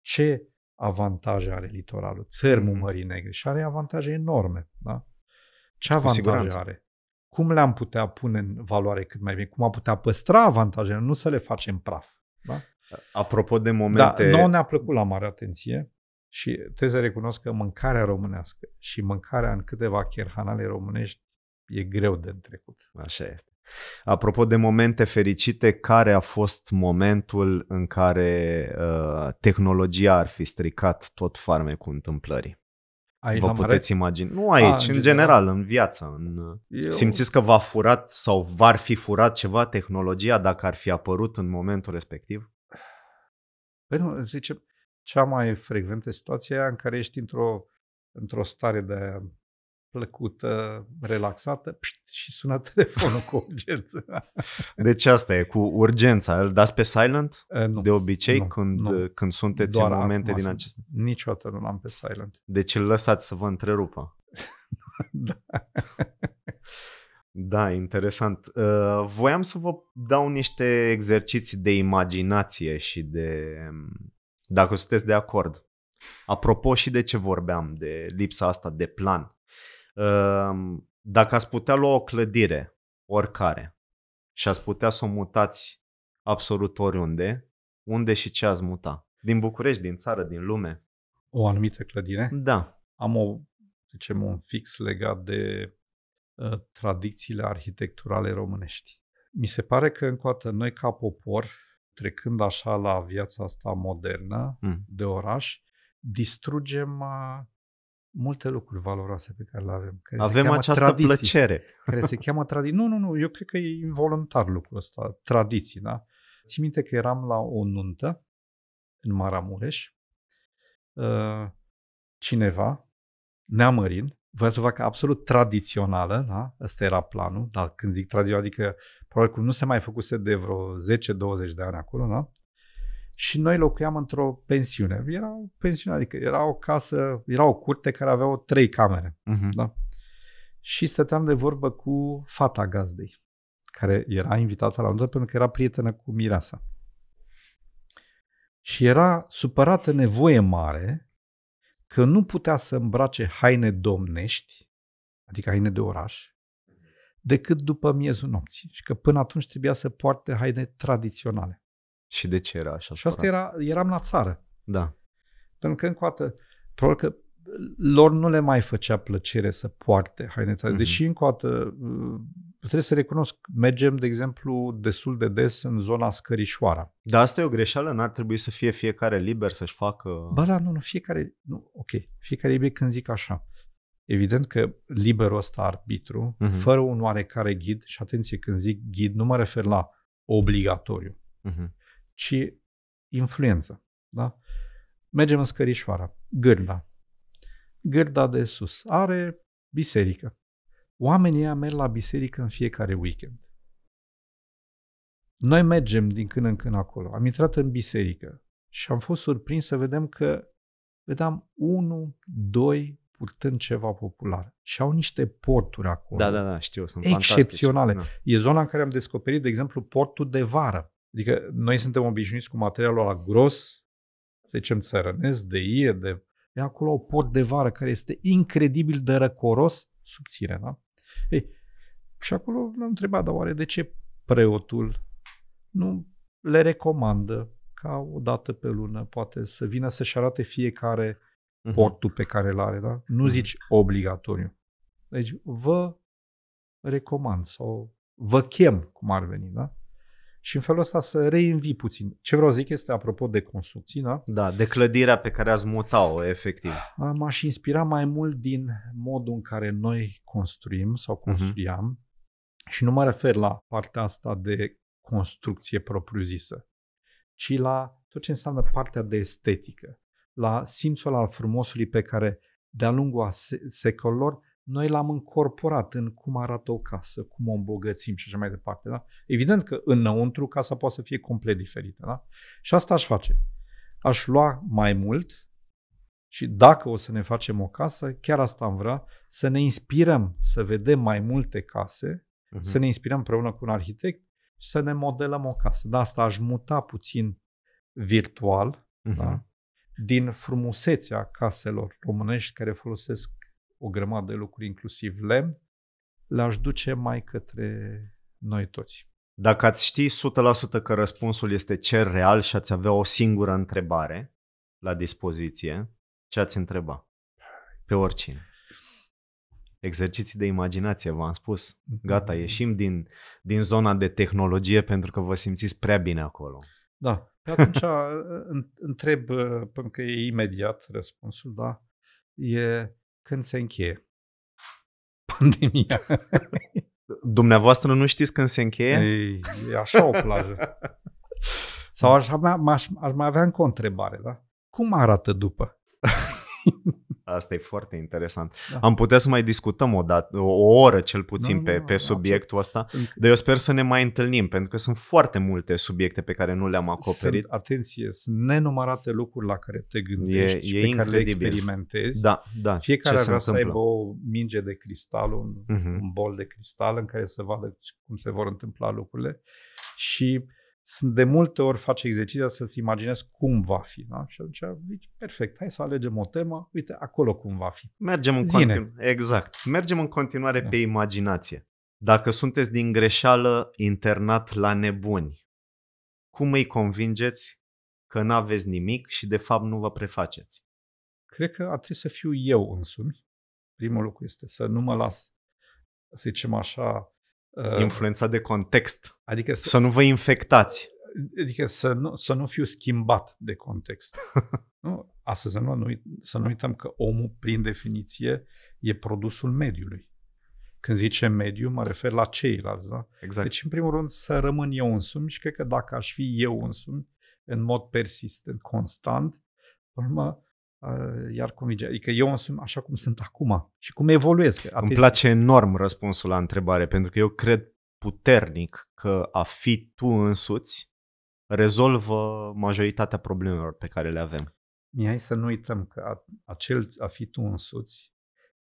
S1: ce avantaje are litoralul, țărmul mhm. Mării Negre și are avantaje enorme, da? Ce avantaje are? Cum le-am putea pune în valoare cât mai bine? Cum am putea păstra avantajele, nu să le facem praf,
S2: da? Apropo de da, momente... Da, nu ne-a
S1: plăcut la mare atenție și trebuie să recunosc că mâncarea românească și mâncarea în câteva cherhanale românești e greu de întrecut. Așa este.
S2: Apropo de momente fericite, care a fost momentul în care uh, tehnologia ar fi stricat tot farmecul întâmplării? Aici Vă puteți imagina. Nu aici, A, în, general, general, în viață. În... Eu... Simțiți că v-a furat sau v-ar fi furat ceva tehnologia dacă ar fi apărut în momentul respectiv?
S1: Păi nu, zice, cea mai frecventă situație în care ești într-o, într-o stare de plăcută, relaxată și sună telefonul cu urgență.
S2: [LAUGHS] Deci asta e, cu urgența. Îl dați pe silent uh, nu, de obicei nu, când, nu. Uh, când sunteți Doar în momente din acestea?
S1: Niciodată nu l-am pe silent.
S2: Deci îl lăsați să vă întrerupă. [LAUGHS] da. Da, interesant. Uh, voiam să vă dau niște exerciții de imaginație și de... Um, dacă sunteți de acord. Apropo și de ce vorbeam, de lipsa asta de plan. Ehm, dacă ați putea lua o clădire, oricare, și ați putea să o mutați absolut oriunde, unde și ce ați muta? Din București, din țară, din lume? O anumită clădire?
S1: Da. Am o, zicem, un fix legat de uh, tradițiile arhitecturale românești. Mi se pare că încoată noi ca popor, trecând așa la viața asta modernă mm. de oraș, distrugem multe lucruri valoroase pe care le avem. Care avem această tradiții, plăcere. [LAUGHS] Care se cheamă tradiție. Nu, nu, nu, eu cred că e involuntar lucrul ăsta, tradiții, da? Țin minte că eram la o nuntă în Maramureș, ă, cineva, neamărin, voia să facă absolut tradițională, da? Asta era planul, dar când zic tradițional, adică probabil că nu se mai făcuse de vreo 10-20 de ani acolo, da? și noi locuiam într-o pensiune. Era o pensiune, adică era o casă, era o curte care avea o trei camere. Uh-huh. Da? Și stăteam de vorbă cu fata gazdei, care era invitată la noi, pentru că era prietenă cu mireasa. Și era supărată nevoie mare că nu putea să îmbrace haine domnești, adică haine de oraș, decât după miezul nopții și că până atunci trebuia să poarte haine tradiționale. Și de ce era așa? Și asta era, eram la țară. Da. Pentru că încă o dată, probabil că lor nu le mai făcea plăcere să poarte haine țară. Mm-hmm. Deși încă o dată, uh, trebuie să recunosc, mergem, de exemplu, destul de des în zona Scărișoara. Dar asta e o greșeală? N-ar trebui să fie fiecare liber să-și facă... Ba da, nu, nu, fiecare, nu, ok, fiecare liber când zic așa. Evident că liberul ăsta arbitru, mm-hmm. fără un oarecare ghid, și atenție când zic ghid, nu mă refer la obligatoriu. Mm-hmm ci influență. Da? Mergem în Scărișoara, gârda. Gârda de sus are biserică. Oamenii ăia merg la biserică în fiecare weekend. Noi mergem din când în când acolo. Am intrat în biserică și am fost surprins să vedem că vedeam unu, doi purtând ceva popular. Și au niște porturi acolo. Da, da, da, știu, sunt excepționale. Da. E zona în care am descoperit, de exemplu, portul de vară. Adică noi suntem obișnuiți cu materialul la gros, să zicem țărănesc, de ie, de... E acolo o port de vară care este incredibil de răcoros, subțire, da? Ei, și acolo l-am întrebat, dar oare de ce preotul nu le recomandă ca o dată pe lună poate să vină să-și arate fiecare uh-huh. portul pe care îl are, da? Nu uh-huh. zici obligatoriu. Deci vă recomand sau vă chem, cum ar veni, da? și în felul ăsta să reinvii puțin. Ce vreau să zic este, apropo de construcții, da? Da, de clădirea pe care ați mutat-o, efectiv. Ah, m-aș inspira mai mult din modul în care noi construim sau mhm. construiam uh-huh. și nu mă refer la partea asta de construcție propriu-zisă, ci la tot ce înseamnă partea de estetică, la simțul al frumosului pe care de-a lungul secolor noi l-am încorporat în cum arată o casă, cum o îmbogățim și așa mai departe. Da? Evident că înăuntru casa poate să fie complet diferită. Da? Și asta aș face. Aș lua mai mult și dacă o să ne facem o casă, chiar asta am vrea, să ne inspirăm să vedem mai multe case, uh-huh. să ne inspirăm împreună cu un arhitect și să ne modelăm o casă. De asta aș muta puțin virtual uh-huh. da? din frumusețea caselor românești care folosesc o grămadă de lucruri, inclusiv lemn, le aș duce mai către noi toți.
S2: Dacă ați ști 100% că răspunsul este cer real și ați avea o singură întrebare la dispoziție, ce ați întreba? Pe oricine. Exerciții de imaginație, v-am spus. Gata, mhm. ieșim din, din zona de tehnologie pentru că vă simțiți prea bine acolo.
S1: Da. Atunci [LAUGHS] întreb, pentru că e imediat răspunsul, da? E când se încheie [LAUGHS]
S2: pandemia. Dumneavoastră nu știți când se încheie? Ei, e
S3: așa o plajă.
S1: [LAUGHS] Sau aș, aș, aș mai avea încă o întrebare, da? Cum
S2: arată după? Asta e foarte interesant. Da. Am putea să mai discutăm o, dată, o oră cel puțin nu, pe, nu, pe nu, subiectul ăsta, dar eu sper să ne mai întâlnim, pentru că sunt foarte multe subiecte pe care nu le-am acoperit.
S1: Sunt, atenție, sunt nenumărate lucruri la care te gândești e, și e pe incredibil. care le experimentezi. Da, da. Fiecare vrea să aibă o minge de cristal, un, uh-huh. un bol de cristal în care să vadă cum se vor întâmpla lucrurile și sunt de multe ori face exerciția să-ți imaginezi cum va fi. Da? Și atunci zici, perfect, hai să alegem o temă, uite, acolo cum va fi. Mergem în continuare.
S2: Exact. Mergem în continuare da. pe imaginație. Dacă sunteți din greșeală internat la nebuni, cum îi convingeți că nu aveți nimic și de fapt nu vă prefaceți?
S1: Cred că ar trebui să fiu eu însumi. Primul lucru este să nu mă las, să zicem așa, Uh, Influențat de context. Adică să, să nu vă infectați. Adică să nu, să nu fiu schimbat de context. [LAUGHS] nu? Astăzi nu, nu, să nu uităm că omul, prin definiție, e produsul mediului. Când zice mediu, mă refer la ceilalți. Da? Exact. Deci, în primul rând, să rămân eu însumi și cred că dacă aș fi eu însumi, în mod persistent, constant, urmă, iar cum e, adică eu însumi așa cum sunt acum și cum evoluez. Atât. Îmi place
S2: enorm răspunsul la întrebare, pentru că eu cred puternic că a fi tu însuți rezolvă majoritatea problemelor pe care le avem.
S1: Mi-ai să nu uităm că a, acel a fi tu însuți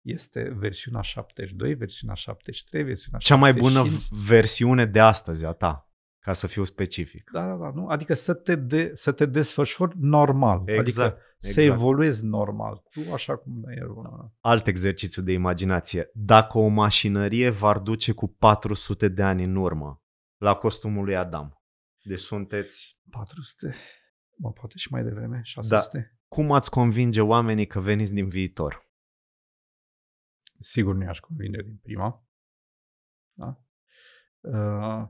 S1: este versiunea 72, versiunea 73, versiunea Cea 75. mai bună
S2: versiune de astăzi a ta ca să fiu specific.
S1: Da, da, da, nu? Adică să te, de, să te desfășori normal, exact, adică exact. să evoluezi normal, tu așa cum ai una.
S2: Alt exercițiu de imaginație. Dacă o mașinărie v-ar duce cu 400 de ani în urmă, la costumul lui Adam, deci sunteți... 400,
S1: mă, poate și mai devreme, 600. Da.
S2: Cum ați convinge oamenii că veniți din viitor?
S3: Sigur nu i-aș convinge din prima. Da? Uh,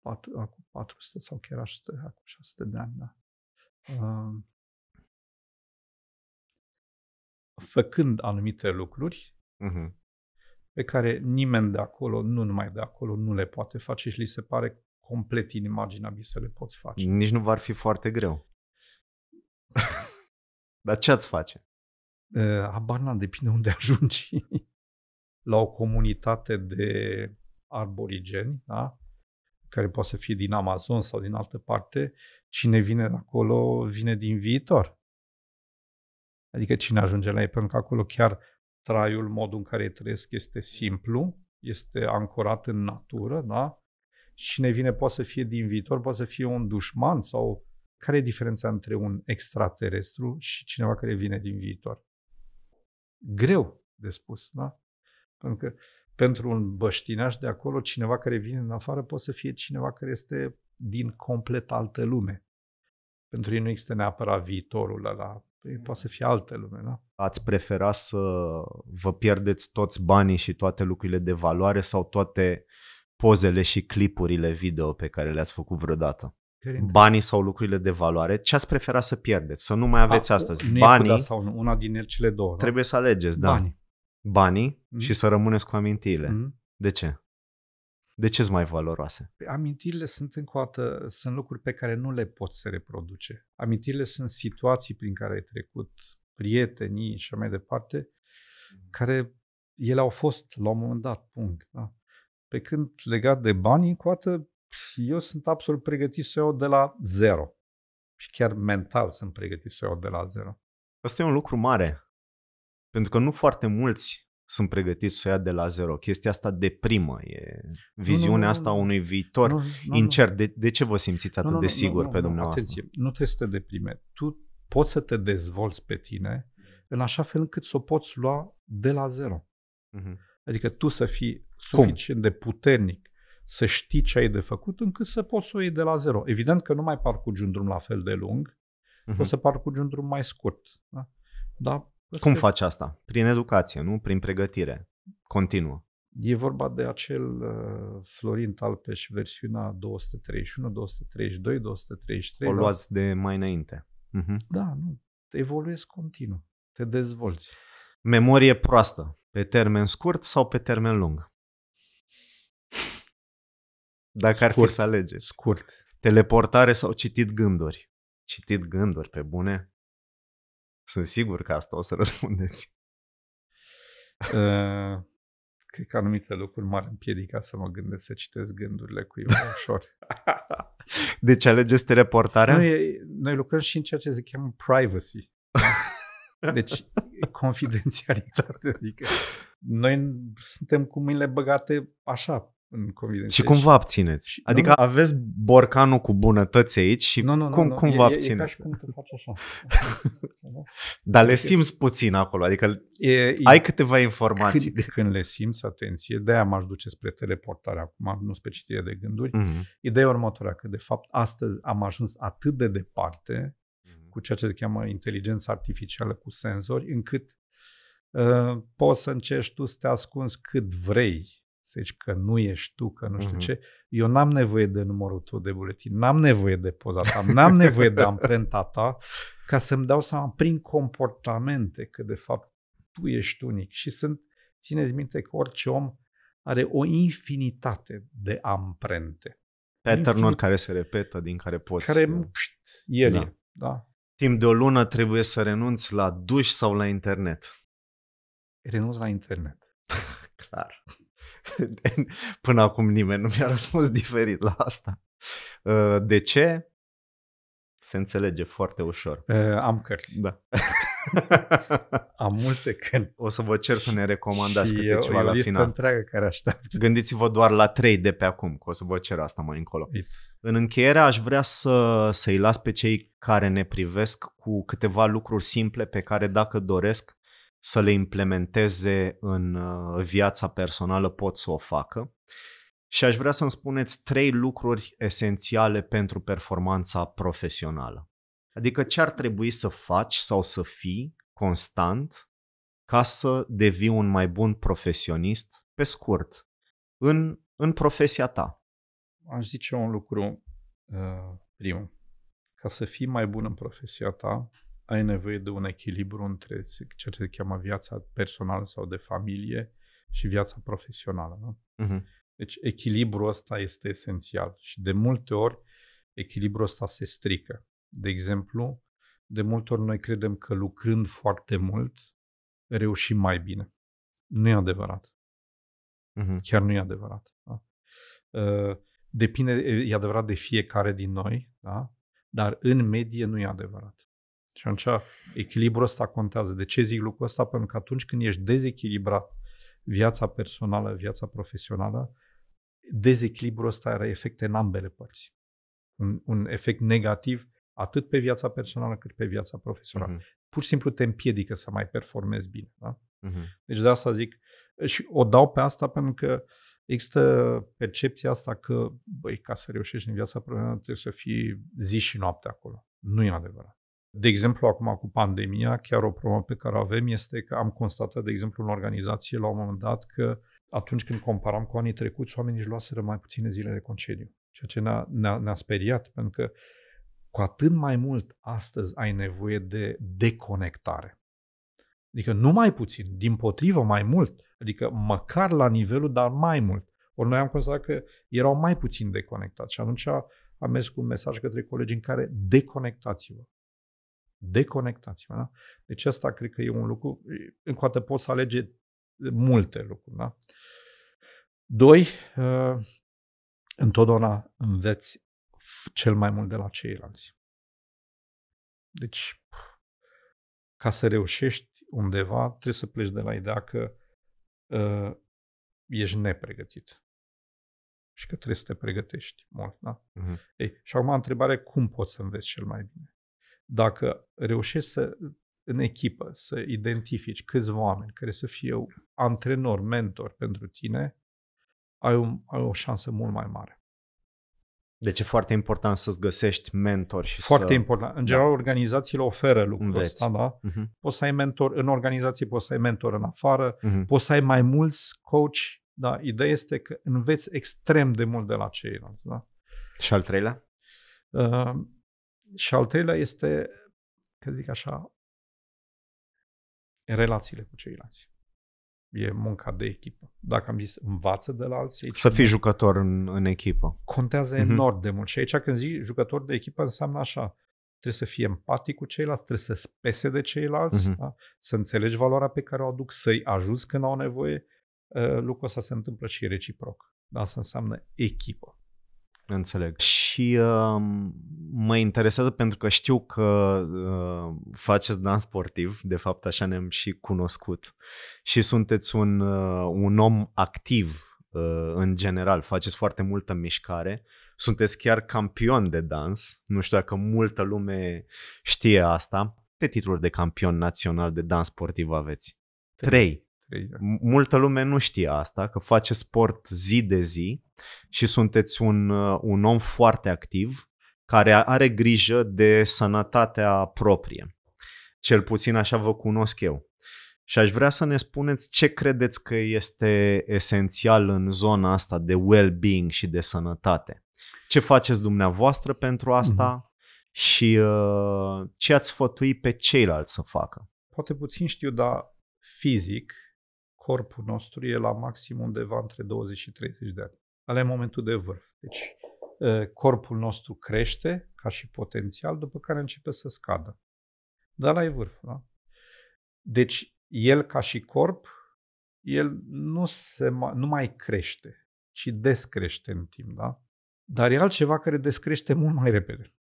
S3: patru, acum 400 sau chiar 600, acum 600 de ani, da. Uh,
S1: făcând anumite lucruri uh-huh. pe care nimeni de acolo, nu numai de acolo, nu le poate face și li se pare complet inimaginabil să le poți face.
S2: Nici nu v-ar fi foarte greu.
S1: [LAUGHS] Dar ce ați face? Uh, abar n depinde unde [LAUGHS] ajungi. La o comunitate de arborigeni, da? care poate să fie din Amazon sau din altă parte, cine vine acolo vine din viitor. Adică cine ajunge la ei, pentru că acolo chiar traiul, modul în care trăiesc este simplu, este ancorat în natură, da? Cine vine poate să fie din viitor, poate să fie un dușman sau care e diferența între un extraterestru și cineva care vine din viitor? Greu de spus, da? Pentru că pentru un băștinaș de acolo, cineva care vine în afară poate să fie cineva care este din complet altă lume. Pentru ei nu există neapărat viitorul ăla, mm. poate să fie altă lume, da?
S2: Ați prefera să vă pierdeți toți banii și toate lucrurile de valoare sau toate pozele și clipurile video pe care le-ați făcut vreodată? Cred. Banii sau lucrurile de valoare, ce ați prefera să pierdeți? Să nu mai aveți A, astăzi. Nu banii. Da sau
S1: nu, una din cele două. Trebuie da? să alegeți, da. Banii
S2: banii mm-hmm. și să rămâneți cu amintirile. Mm-hmm. De ce? De ce sunt mai valoroase?
S1: Păi amintirile sunt încă o dată, sunt lucruri pe care nu le poți să reproduce. Amintirile sunt situații prin care ai trecut, prietenii și mai departe, mhm. care ele au fost la un moment dat, punct. Da? Pe când legat de banii, coată, eu sunt absolut pregătit să o iau de la zero. Și chiar mental sunt pregătit să o iau de la zero.
S2: Asta e un lucru mare. Pentru că nu foarte mulți sunt pregătiți să o ia de la zero. Chestia asta de primă e viziunea nu, nu, asta a unui viitor nu, nu, incert. De, de ce vă simțiți atât nu, nu, de sigur nu, nu, pe dumneavoastră? Atenție,
S1: nu trebuie să te deprime. Tu poți să te dezvolți pe tine în așa fel încât să o poți lua de la zero. Uh-huh. Adică tu să fii suficient Cum? de puternic să știi ce ai de făcut încât să poți să o iei de la zero. Evident că nu mai parcurgi un drum la fel de lung, uh-huh. o să parcurgi un drum mai scurt. Da? Dar cum faci
S2: asta? Prin educație, nu? Prin pregătire continuă.
S1: E vorba de acel uh, Florin Talpeș, versiunea 231, 232, 233. O da. luați
S2: la... de mai înainte. Uh-huh.
S1: Da, nu. Te evoluezi continuu.
S2: Te dezvolți. Memorie proastă. Pe termen scurt sau pe termen lung? Dacă scurt, ar fi să alegeți. Scurt. Teleportare sau citit gânduri? Citit gânduri, pe bune? Sunt sigur că asta o să [LAUGHS] răspundeți.
S1: Uh, cred că anumite lucruri mari împiedica să mă gândesc să citesc gândurile cuiva [LAUGHS] ușor.
S2: ce alegeți reportarea?
S1: Noi, noi lucrăm și în ceea ce se cheamă privacy. Da? [LAUGHS] Deci, confidențialitate. Adică noi suntem cu mâinile băgate așa, în confidențialitate. Și cum vă abțineți? Și, adică nu, nu. aveți
S2: borcanul cu bunătăți aici și nu, nu, cum, nu, nu. cum vă abțineți? E, e ca și
S1: cum tu faci așa. [LAUGHS]
S2: Dar le deci- simți puțin acolo, adică e, e, ai câteva informații.
S1: Când, când le simți, atenție, de-aia m-aș duce spre teleportare acum, nu spre citire de gânduri. Mm-hmm. Ideea următoarea, că de fapt astăzi am ajuns atât de departe mm-hmm. cu ceea ce se cheamă inteligența artificială cu senzori, încât uh, poți să încerci tu să te ascunzi cât vrei să zici că nu ești tu, că nu știu mm-hmm. ce. Eu n-am nevoie de numărul tău de buletin, n-am nevoie de poza ta, n-am nevoie de amprenta ta ca să-mi dau seama prin comportamente că de fapt tu ești unic. Și sunt, țineți minte că orice om are o infinitate de amprente. pattern Infinit...
S2: care se repetă, din care poți... Care, pșt, el da. e, da? Timp de o lună trebuie să renunți la duș sau la internet? Renunț la internet. [LAUGHS] Clar. [LAUGHS] Până acum nimeni nu mi-a răspuns diferit la asta. Uh, de ce? Se înțelege foarte ușor. Uh, am cărți. Da. [LAUGHS] Am multe cărți. O să vă cer să ne recomandați câte eu, ceva eu la final. întreagă care așteaptă. Gândiți-vă doar la trei de pe acum, că o să vă cer asta mai încolo. It. În încheiere aș vrea să, să-i las pe cei care ne privesc cu câteva lucruri simple pe care dacă doresc să le implementeze în uh, viața personală pot să o facă. Și aș vrea să-mi spuneți trei lucruri esențiale pentru performanța profesională. Adică ce ar trebui să faci sau să fii constant ca să devii un mai bun profesionist, pe scurt, în, în profesia ta.
S1: Aș zice un lucru, uh, primul. Ca să fii mai bun în profesia ta, ai nevoie de un echilibru între ceea ce se cheamă viața personală sau de familie și viața profesională. Nu? Uh-huh. Deci echilibrul ăsta este esențial și de multe ori echilibrul ăsta se strică. De exemplu, de multe ori noi credem că lucrând foarte mult reușim mai bine. Nu e adevărat. Uh-huh. Chiar nu e adevărat. Da? Uh, depinde, e adevărat, de fiecare din noi, da? dar în medie nu e adevărat. Și atunci echilibrul ăsta contează. De ce zic lucrul ăsta? Pentru că atunci când ești dezechilibrat viața personală, viața profesională, dezechilibrul ăsta are efecte în ambele părți. Un, un efect negativ atât pe viața personală cât pe viața profesională. Uh-huh. Pur și simplu te împiedică să mai performezi bine. Da? Uh-huh. Deci de asta zic și o dau pe asta pentru că există percepția asta că, băi, ca să reușești în viața profesională trebuie să fii zi și noapte acolo. Nu e adevărat. De exemplu, acum cu pandemia, chiar o problemă pe care o avem este că am constatat, de exemplu, în organizație la un moment dat că atunci când comparam cu anii trecuți, oamenii își luaseră mai puține zile de concediu, ceea ce ne-a, ne-a, ne-a speriat, pentru că cu atât mai mult astăzi ai nevoie de deconectare. Adică nu mai puțin, din potrivă mai mult, adică măcar la nivelul, dar mai mult. Ori noi am constatat că erau mai puțin deconectați și atunci am mers cu un mesaj către colegi în care deconectați-vă. Deconectați-vă. Da? Deci asta cred că e un lucru, încă o dată poți să alege multe lucruri. Da? Doi, uh, întotdeauna înveți cel mai mult de la ceilalți. Deci, ca să reușești undeva, trebuie să pleci de la ideea că uh, ești nepregătit și că trebuie să te pregătești mult. Da? Uh-huh. Ei, și acum întrebare, cum poți să înveți cel mai bine? dacă reușești să, în echipă să identifici câțiva oameni care să fie antrenor, mentor pentru tine, ai, un, ai o șansă mult mai mare.
S2: Deci e foarte important să-ți găsești mentor și Foarte să... important. În da. general,
S1: da. organizațiile oferă lucrul Înveți. ăsta, da? Uh-huh. Poți să ai mentor în organizații, poți să ai mentor în afară, uh-huh. poți să ai mai mulți coach, da? Ideea este că înveți extrem de mult de la ceilalți, da?
S2: Și al treilea?
S1: Uh, și al treilea este, că zic așa, relațiile cu ceilalți. E munca de echipă. Dacă am zis învață de la alții. Să fii
S2: jucător în, în echipă.
S1: Contează mm-hmm. enorm de mult. Și aici când zici jucător de echipă înseamnă așa. Trebuie să fii empatic cu ceilalți, trebuie să spese de ceilalți, mm-hmm. da? să înțelegi valoarea pe care o aduc, să-i ajuți când au nevoie. Uh, lucrul ăsta se întâmplă și reciproc. Da? Asta înseamnă echipă.
S2: Înțeleg. Și uh, mă interesează pentru că știu că uh, faceți dans sportiv, de fapt așa ne-am și cunoscut și sunteți un, uh, un om activ uh, în general, faceți foarte multă mișcare, sunteți chiar campion de dans, nu știu dacă multă lume știe asta. Câte titluri de campion național de dans sportiv aveți? Trei. Multă lume nu știe asta, că face sport zi de zi și sunteți un, uh, un om foarte activ care are grijă de sănătatea proprie. Cel puțin așa vă cunosc eu. Și aș vrea să ne spuneți ce credeți că este esențial în zona asta de well-being și de sănătate. Ce faceți dumneavoastră pentru asta mm-hmm. și uh, ce ați sfătui pe ceilalți să
S1: facă? Poate puțin știu, dar fizic corpul nostru e la maxim undeva între 20 și 30 de ani. Ale momentul de vârf. Deci ă, corpul nostru crește ca și potențial, după care începe să scadă. Dar la e vârf, da? Deci el ca și corp, el nu, se, nu mai crește, ci descrește în timp, da? Dar e altceva care descrește mult mai repede.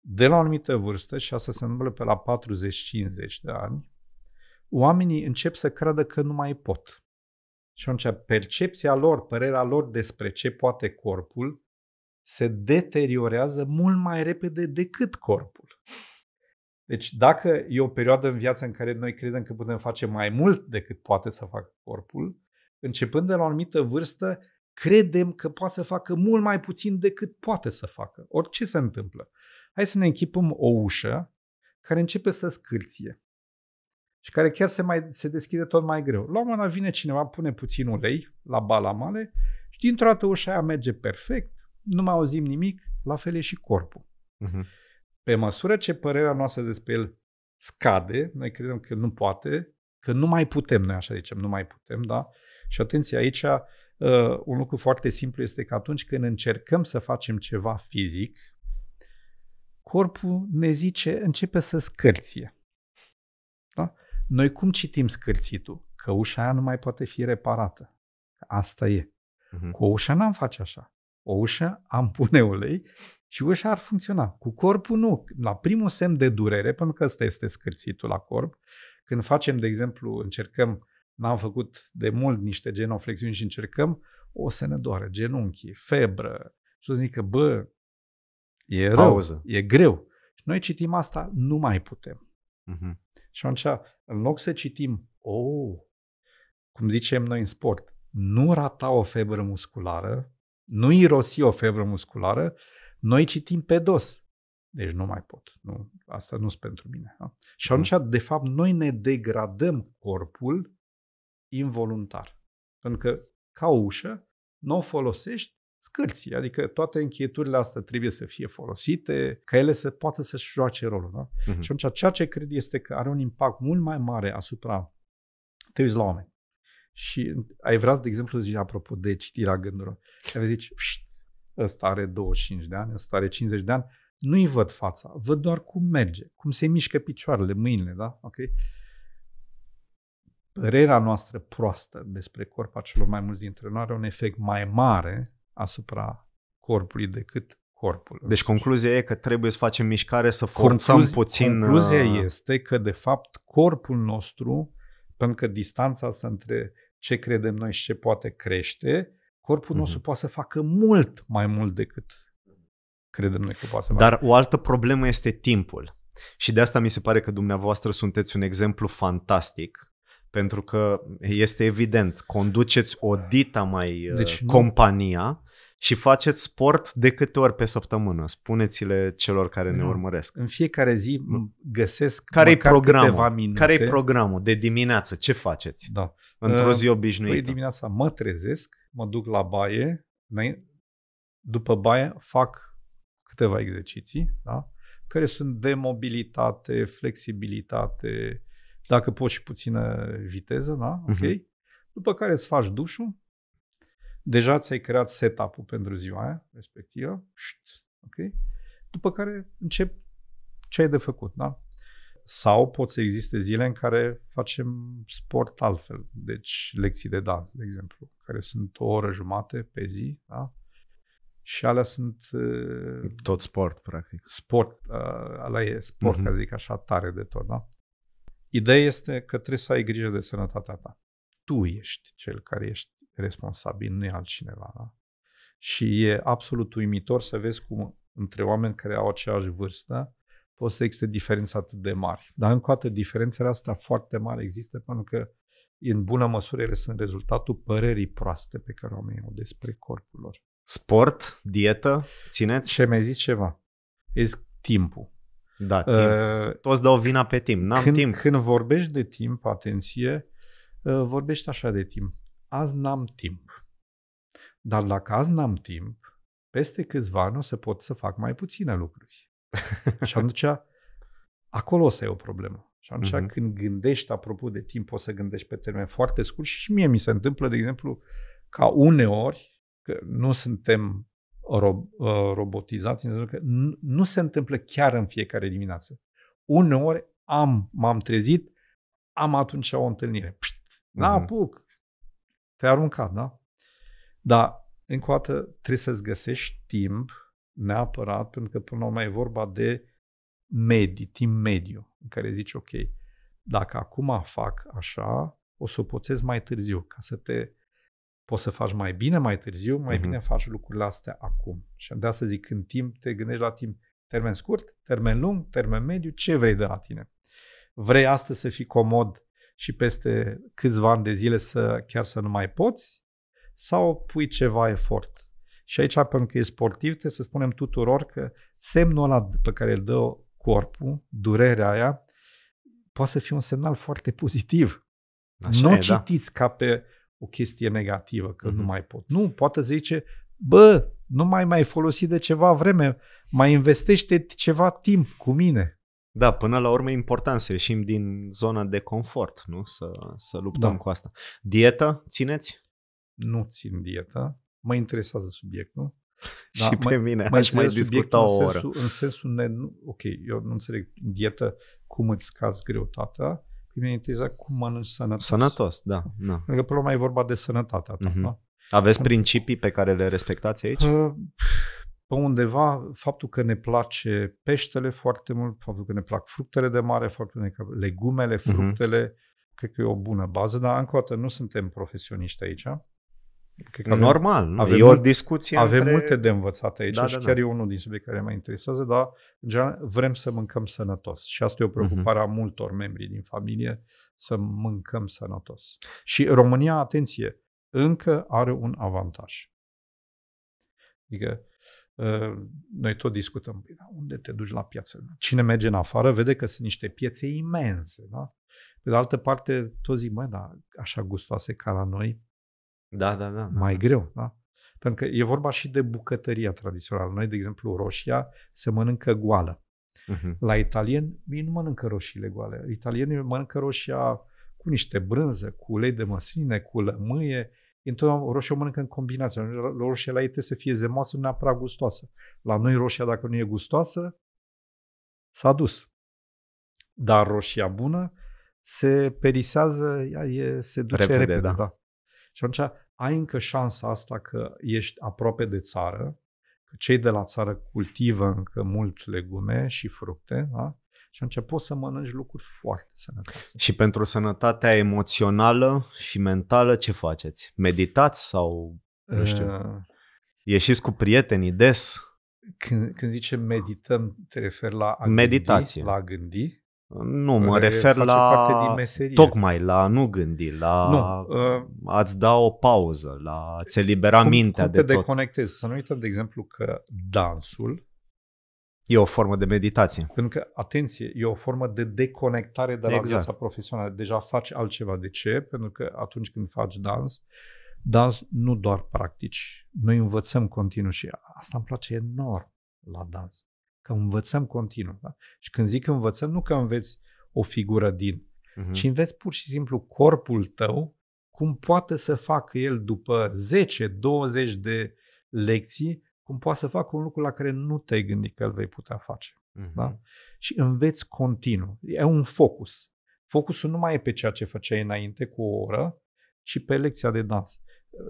S1: De la o anumită vârstă, și asta se întâmplă pe la 40-50 de ani, oamenii încep să creadă că nu mai pot. Și atunci percepția lor, părerea lor despre ce poate corpul, se deteriorează mult mai repede decât corpul. Deci dacă e o perioadă în viață în care noi credem că putem face mai mult decât poate să facă corpul, începând de la o anumită vârstă, credem că poate să facă mult mai puțin decât poate să facă. Orice se întâmplă. Hai să ne închipăm o ușă care începe să scârție și care chiar se, mai, se deschide tot mai greu. La un moment dat vine cineva, pune puțin ulei la bala male și dintr-o dată ușa aia merge perfect, nu mai auzim nimic, la fel e și corpul. Uh-huh. Pe măsură ce părerea noastră despre el scade, noi credem că nu poate, că nu mai putem, noi așa zicem, nu mai putem, da? Și atenție, aici uh, un lucru foarte simplu este că atunci când încercăm să facem ceva fizic, corpul ne zice, începe să scârție. Noi cum citim scârțitul? Că ușa aia nu mai poate fi reparată. Asta e. Uh-huh. Cu o ușă n-am face așa. O ușă am [LAUGHS] pune ulei și ușa ar funcționa. Cu corpul nu. La primul semn de durere, pentru că ăsta este scârțitul la corp, când facem, de exemplu, încercăm, n-am făcut de mult niște genoflexiuni și încercăm, o să ne doare genunchii, febră. Și o să zică, bă,
S3: e rău, Pauză. e greu.
S1: Și noi citim asta, nu mai putem. Uh-huh. Și atunci, în loc să citim, oh, cum zicem noi în sport, nu rata o febră musculară, nu irosi o febră musculară, noi citim pe dos. Deci nu mai pot. Nu, asta nu sunt pentru mine. Da? Și atunci, mhm. de fapt, noi ne degradăm corpul involuntar. Pentru că, ca o ușă, nu o folosești scârții, adică toate încheieturile astea trebuie să fie folosite, ca ele să poată să-și joace rolul. Da? Uh-huh. Și atunci ceea ce cred este că are un impact mult mai mare asupra te uiți la oameni. Și ai vrea, de exemplu, zici apropo de citirea gândurilor. Și zici, ăsta are 25 de ani, ăsta are 50 de ani, nu-i văd fața, văd doar cum merge, cum se mișcă picioarele, mâinile, da? Ok? Părerea noastră proastă despre corpul celor mai mulți dintre noi are un efect mai mare asupra corpului decât corpul. Deci concluzia e că trebuie să facem mișcare, să forțăm Concluzi, puțin... Concluzia uh, este că, de fapt, corpul nostru, pentru că distanța asta între ce credem noi și ce poate crește, corpul mm-hmm. nostru poate să facă mult mai mult decât
S2: credem noi că poate să facă. Dar o altă problemă este timpul. Și de asta mi se pare că dumneavoastră sunteți un exemplu fantastic, pentru că este evident, conduceți o dita mai deci, uh, compania, și faceți sport de câte ori pe săptămână? Spuneți-le celor care ne da. urmăresc.
S1: În fiecare zi găsesc care e programul? Care e programul de dimineață? Ce faceți? Da. Într-o zi păi, obișnuită. Păi dimineața mă trezesc, mă duc la baie, după baie fac câteva exerciții, da? care sunt de mobilitate, flexibilitate, dacă poți și puțină viteză, da? Mhm. ok? Uh-huh. După care îți faci dușul, deja ți-ai creat setup-ul pentru ziua aia respectivă, ok? După care încep ce ai de făcut, da? Sau pot să existe zile în care facem sport altfel, deci lecții de dans, de exemplu, care sunt o oră jumate pe zi, da? Și alea sunt... Uh, tot sport, practic. Sport, ala uh, e sport, mm-hmm. ca mhm. zic așa, tare de tot, da? Ideea este că trebuie să ai grijă de sănătatea ta. Tu ești cel care ești responsabil, nu e altcineva. Da? Și e absolut uimitor să vezi cum între oameni care au aceeași vârstă poți să existe diferențe atât de mari. Dar încă o dată, diferențele astea foarte mari există pentru că în bună măsură ele sunt rezultatul părerii proaste pe care oamenii au despre corpul lor.
S2: Sport, dietă,
S1: țineți? Și mi-ai zis ceva. Ești timpul. Da, uh, timp. Uh, Toți dau vina pe timp. N-am când, timp. Când vorbești de timp, atenție, uh, vorbești așa de timp azi n-am timp. Dar dacă azi n-am timp, peste câțiva ani o să pot să fac mai puține lucruri. [LAUGHS] și atunci, acolo o să e o problemă. Și atunci uh-huh. când gândești, apropo de timp, o să gândești pe termen foarte scurt și, mie mi se întâmplă, de exemplu, ca uneori, că nu suntem ro- ă, robotizați, în că nu, se întâmplă chiar în fiecare dimineață. Uneori am, m-am trezit, am atunci o întâlnire. Pșt, mhm. n-apuc, te-ai aruncat, da? Dar, încă o dată, trebuie să-ți găsești timp neapărat, pentru că până la urmă e vorba de medii, timp mediu, în care zici, ok, dacă acum fac așa, o să o poțez mai târziu, ca să te poți să faci mai bine mai târziu, mai uh-huh. bine faci lucrurile astea acum. Și de asta zic, în timp, te gândești la timp termen scurt, termen lung, termen mediu, ce vrei de la tine. Vrei astăzi să fii comod și peste câțiva ani de zile să chiar să nu mai poți sau pui ceva efort. Și aici, pentru că e sportiv, trebuie să spunem tuturor că semnul ăla pe care îl dă corpul, durerea aia, poate să fie un semnal foarte pozitiv. Așa nu e, da. citiți da. ca pe o chestie negativă, că mm-hmm. nu mhm. mai pot. Nu, poate zice, bă, nu mai mai folosi de ceva vreme, mai investește ceva timp cu mine. Da, până la urmă e
S2: important să ieșim din zona de confort, nu? Să, să luptăm da. cu asta. Dietă,
S1: țineți? Nu țin dieta. Mă interesează subiectul. [LAUGHS] Da, și pe mine, mai aș mai discuta o oră. În sensul, în sensul ne, ok, eu nu înțeleg dietă, cum îți scazi greutatea, pe mine interesează cum mănânci sănătos. Sănătos, da. da. că până la urmă, e vorba de sănătatea ta. Mhm. uh-huh. Da?
S2: Aveți principii pe care le respectați aici? Uh,
S1: pe undeva faptul că ne place peștele foarte mult, faptul că ne plac fructele de mare, faptul că legumele, mhm. fructele, uh-huh. cred că e o bună bază, dar încă o dată nu suntem profesioniști aici. Cred că Normal, nu? avem, e o discuție Avem între... multe de învățat aici da, și da, da. chiar da. e unul din subiecte care mă interesează, dar în general vrem să mâncăm sănătos și asta e o mhm. preocupare uh-huh. a multor membri din familie, să mâncăm sănătos. Și România, atenție, încă are un avantaj. Adică Ă, noi tot discutăm, păi, da, unde te duci la piață? Cine merge în afară vede că sunt niște piețe imense, da? Pe de altă parte, toți zic, măi, da, așa gustoase ca la noi, da, da, da, da, mai da. greu, da? Pentru că e vorba și de bucătăria tradițională. Noi, de exemplu, roșia se mănâncă goală. Uh-huh. La italien, ei nu mănâncă roșiile goale. Italienii mănâncă roșia cu niște brânză, cu ulei de măsline, cu lămâie, întotdeauna roșia o mănâncă în combinație. Roșia la ei trebuie să fie zemoasă, nu neapărat gustoasă. La noi roșia, dacă nu e gustoasă, s-a dus. Dar roșia bună se perisează, ea e, se duce repede. repede da. Da. Și atunci ai încă șansa asta că ești aproape de țară, că cei de la țară cultivă încă mult legume și fructe, da? și am început să mănânci lucruri foarte sănătoase.
S2: Și pentru sănătatea emoțională și mentală ce faceți? Meditați sau, nu știu, uh, ieșiți cu prietenii des?
S1: Când, când zice medităm, te referi la a Meditație. gândi? La a gândi? Nu, mă refer la
S2: tocmai la nu gândi, la nu, uh, a-ți da o pauză, la a-ți elibera cum, mintea cum de te tot.
S1: deconectezi? Să nu uităm, de exemplu, că dansul
S2: E o formă de meditație. Pentru că,
S1: atenție, e o formă de deconectare de la exact. viața profesională. Deja faci altceva. De ce? Pentru că atunci când faci dans, dans nu doar practici. Noi învățăm continuu și asta îmi place enorm la dans. Că învățăm continuu. Da? Și când zic învățăm, nu că înveți o figură din, uh-huh. ci înveți pur și simplu corpul tău cum poate să facă el după 10-20 de lecții cum poate să facă un lucru la care nu te-ai gândit că îl vei putea face. Uh-huh. Da? Mhm. Și înveți continuu. E un focus. Focusul nu mai e pe ceea ce făceai înainte cu o oră, ci pe lecția de dans.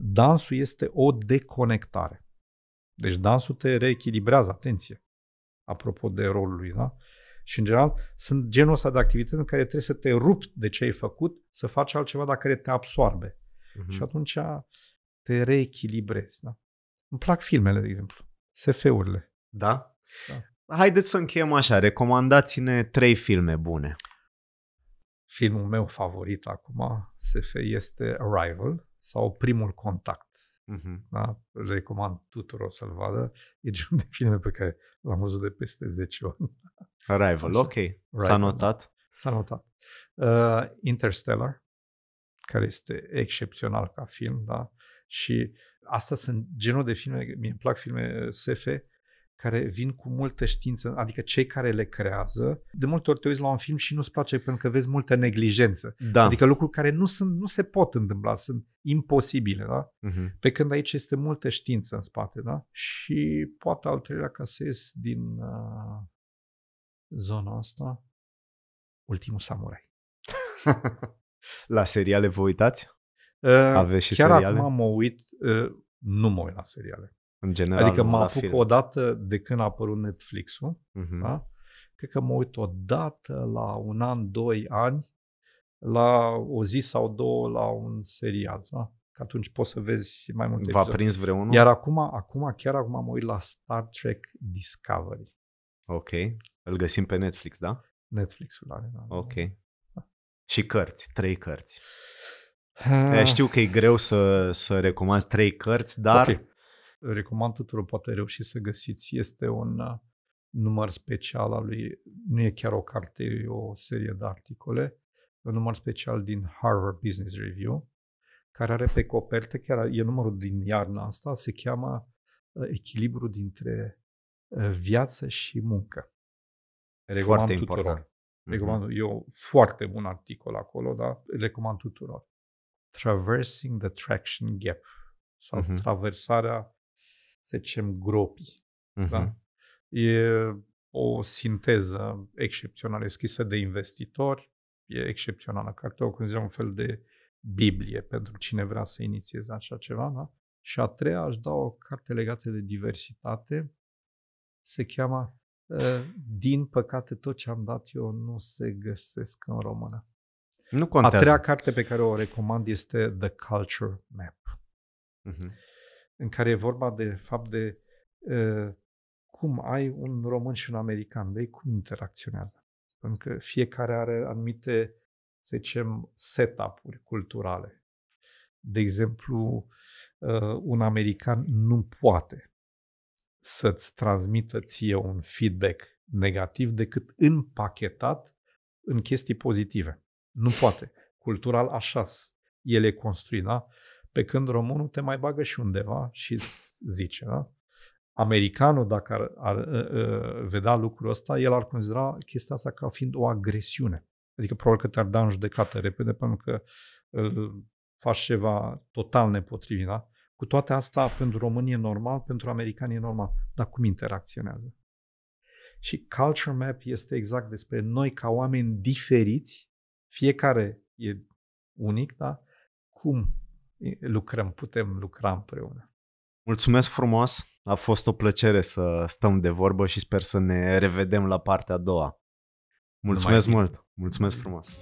S1: Dansul este o deconectare. Deci dansul te reechilibrează, atenție, apropo de rolul lui, da? Și în general sunt genul ăsta de activități în care trebuie să te rupi de ce ai făcut, să faci altceva, dar care te absorbe. Uh-huh. Și atunci te reechilibrezi, da? Îmi plac filmele, de exemplu. SF-urile.
S2: Da? da. Haideți să încheiem așa. Recomandați-ne trei filme bune.
S1: Filmul meu favorit acum, SF, este Arrival sau Primul Contact. Uh-huh. Da? Îl recomand tuturor să-l vadă. E genul de filme pe care l-am văzut de peste 10 ori. Arrival, așa. ok. Arrival, S-a da. notat. S-a notat. Uh, Interstellar, care este excepțional ca film, da? Și asta sunt genul de filme, mie îmi plac filme uh, SF, care vin cu multă știință, adică cei care le creează, de multe ori te uiți la un film și nu-ți place pentru că vezi multă neglijență. Da. Adică lucruri care nu, sunt, nu se pot întâmpla, sunt imposibile, da? Uh-huh. Pe când aici este multă știință în spate, da? Și poate al treilea ca să ies din uh, zona asta, Ultimul Samurai.
S2: [LAUGHS] la seriale vă uitați? Ă, Aveți și Chiar seriale? acum
S1: mă uit, ă, nu mă uit la seriale. În general, Adică mă apuc o dată de când a apărut Netflix-ul, uh-huh. da? cred că mă uit dată la un an, doi ani, la o zi sau două la un serial. Da? Că atunci poți să vezi mai multe V-a prins vreunul? Iar acum, acum, chiar acum mă uit la Star Trek Discovery.
S2: Ok. Îl găsim pe Netflix, da?
S1: Netflix-ul are. Da.
S2: da ok. Da. Și cărți, trei cărți. Uh, Ha. Eh, ah. Știu că e greu să, să recomand trei cărți, dar... Okay.
S1: Recomand tuturor, poate reuși să găsiți. Este un uh, număr special al lui, nu e chiar o carte, e o serie de articole, un număr special din Harvard Business Review, care are pe coperte, chiar e numărul din iarna asta, se cheamă uh, echilibru dintre uh, viață și muncă. Recomand foarte tuturor. important. Mhm. Recomand, mm-hmm. E un foarte bun articol acolo, dar recomand tuturor. Traversing the Traction Gap sau uh-huh. traversarea, să zicem, gropii. Uh-huh. Da? Mhm. E o sinteză excepțională, e scrisă de investitori, e excepțională. Cartea o consideră un fel de Biblie pentru cine vrea să inițieze așa ceva. Da? Și a treia aș da o carte legată de diversitate, se cheamă ă, Din păcate tot ce am dat eu nu se găsesc în română. Nu contează. A treia carte pe care o recomand este The Culture Map, uh-huh. în care e vorba de fapt de uh, cum ai un român și un american, de cum interacționează. Pentru că fiecare are anumite, să zicem, setup-uri culturale. De exemplu, uh, un american nu poate să-ți transmită ție un feedback negativ decât împachetat în chestii pozitive. Nu poate. Cultural așa el e construit, da? Pe când românul te mai bagă și undeva și zice, da? Americanul, dacă ar, ar, uh, vedea lucrul ăsta, el ar considera chestia asta ca fiind o agresiune. Adică probabil că te-ar da în judecată repede pentru că îl ă, faci ceva total nepotrivit, da? Cu toate astea, pentru România e normal, pentru americani e normal. Dar cum interacționează? Și Culture Map este exact despre noi ca oameni diferiți fiecare e unic, da? Cum lucrăm, putem lucra împreună.
S2: Mulțumesc frumos! A fost o plăcere să stăm de vorbă și sper să ne revedem la partea a doua. Mulțumesc mult! Mulțumesc frumos!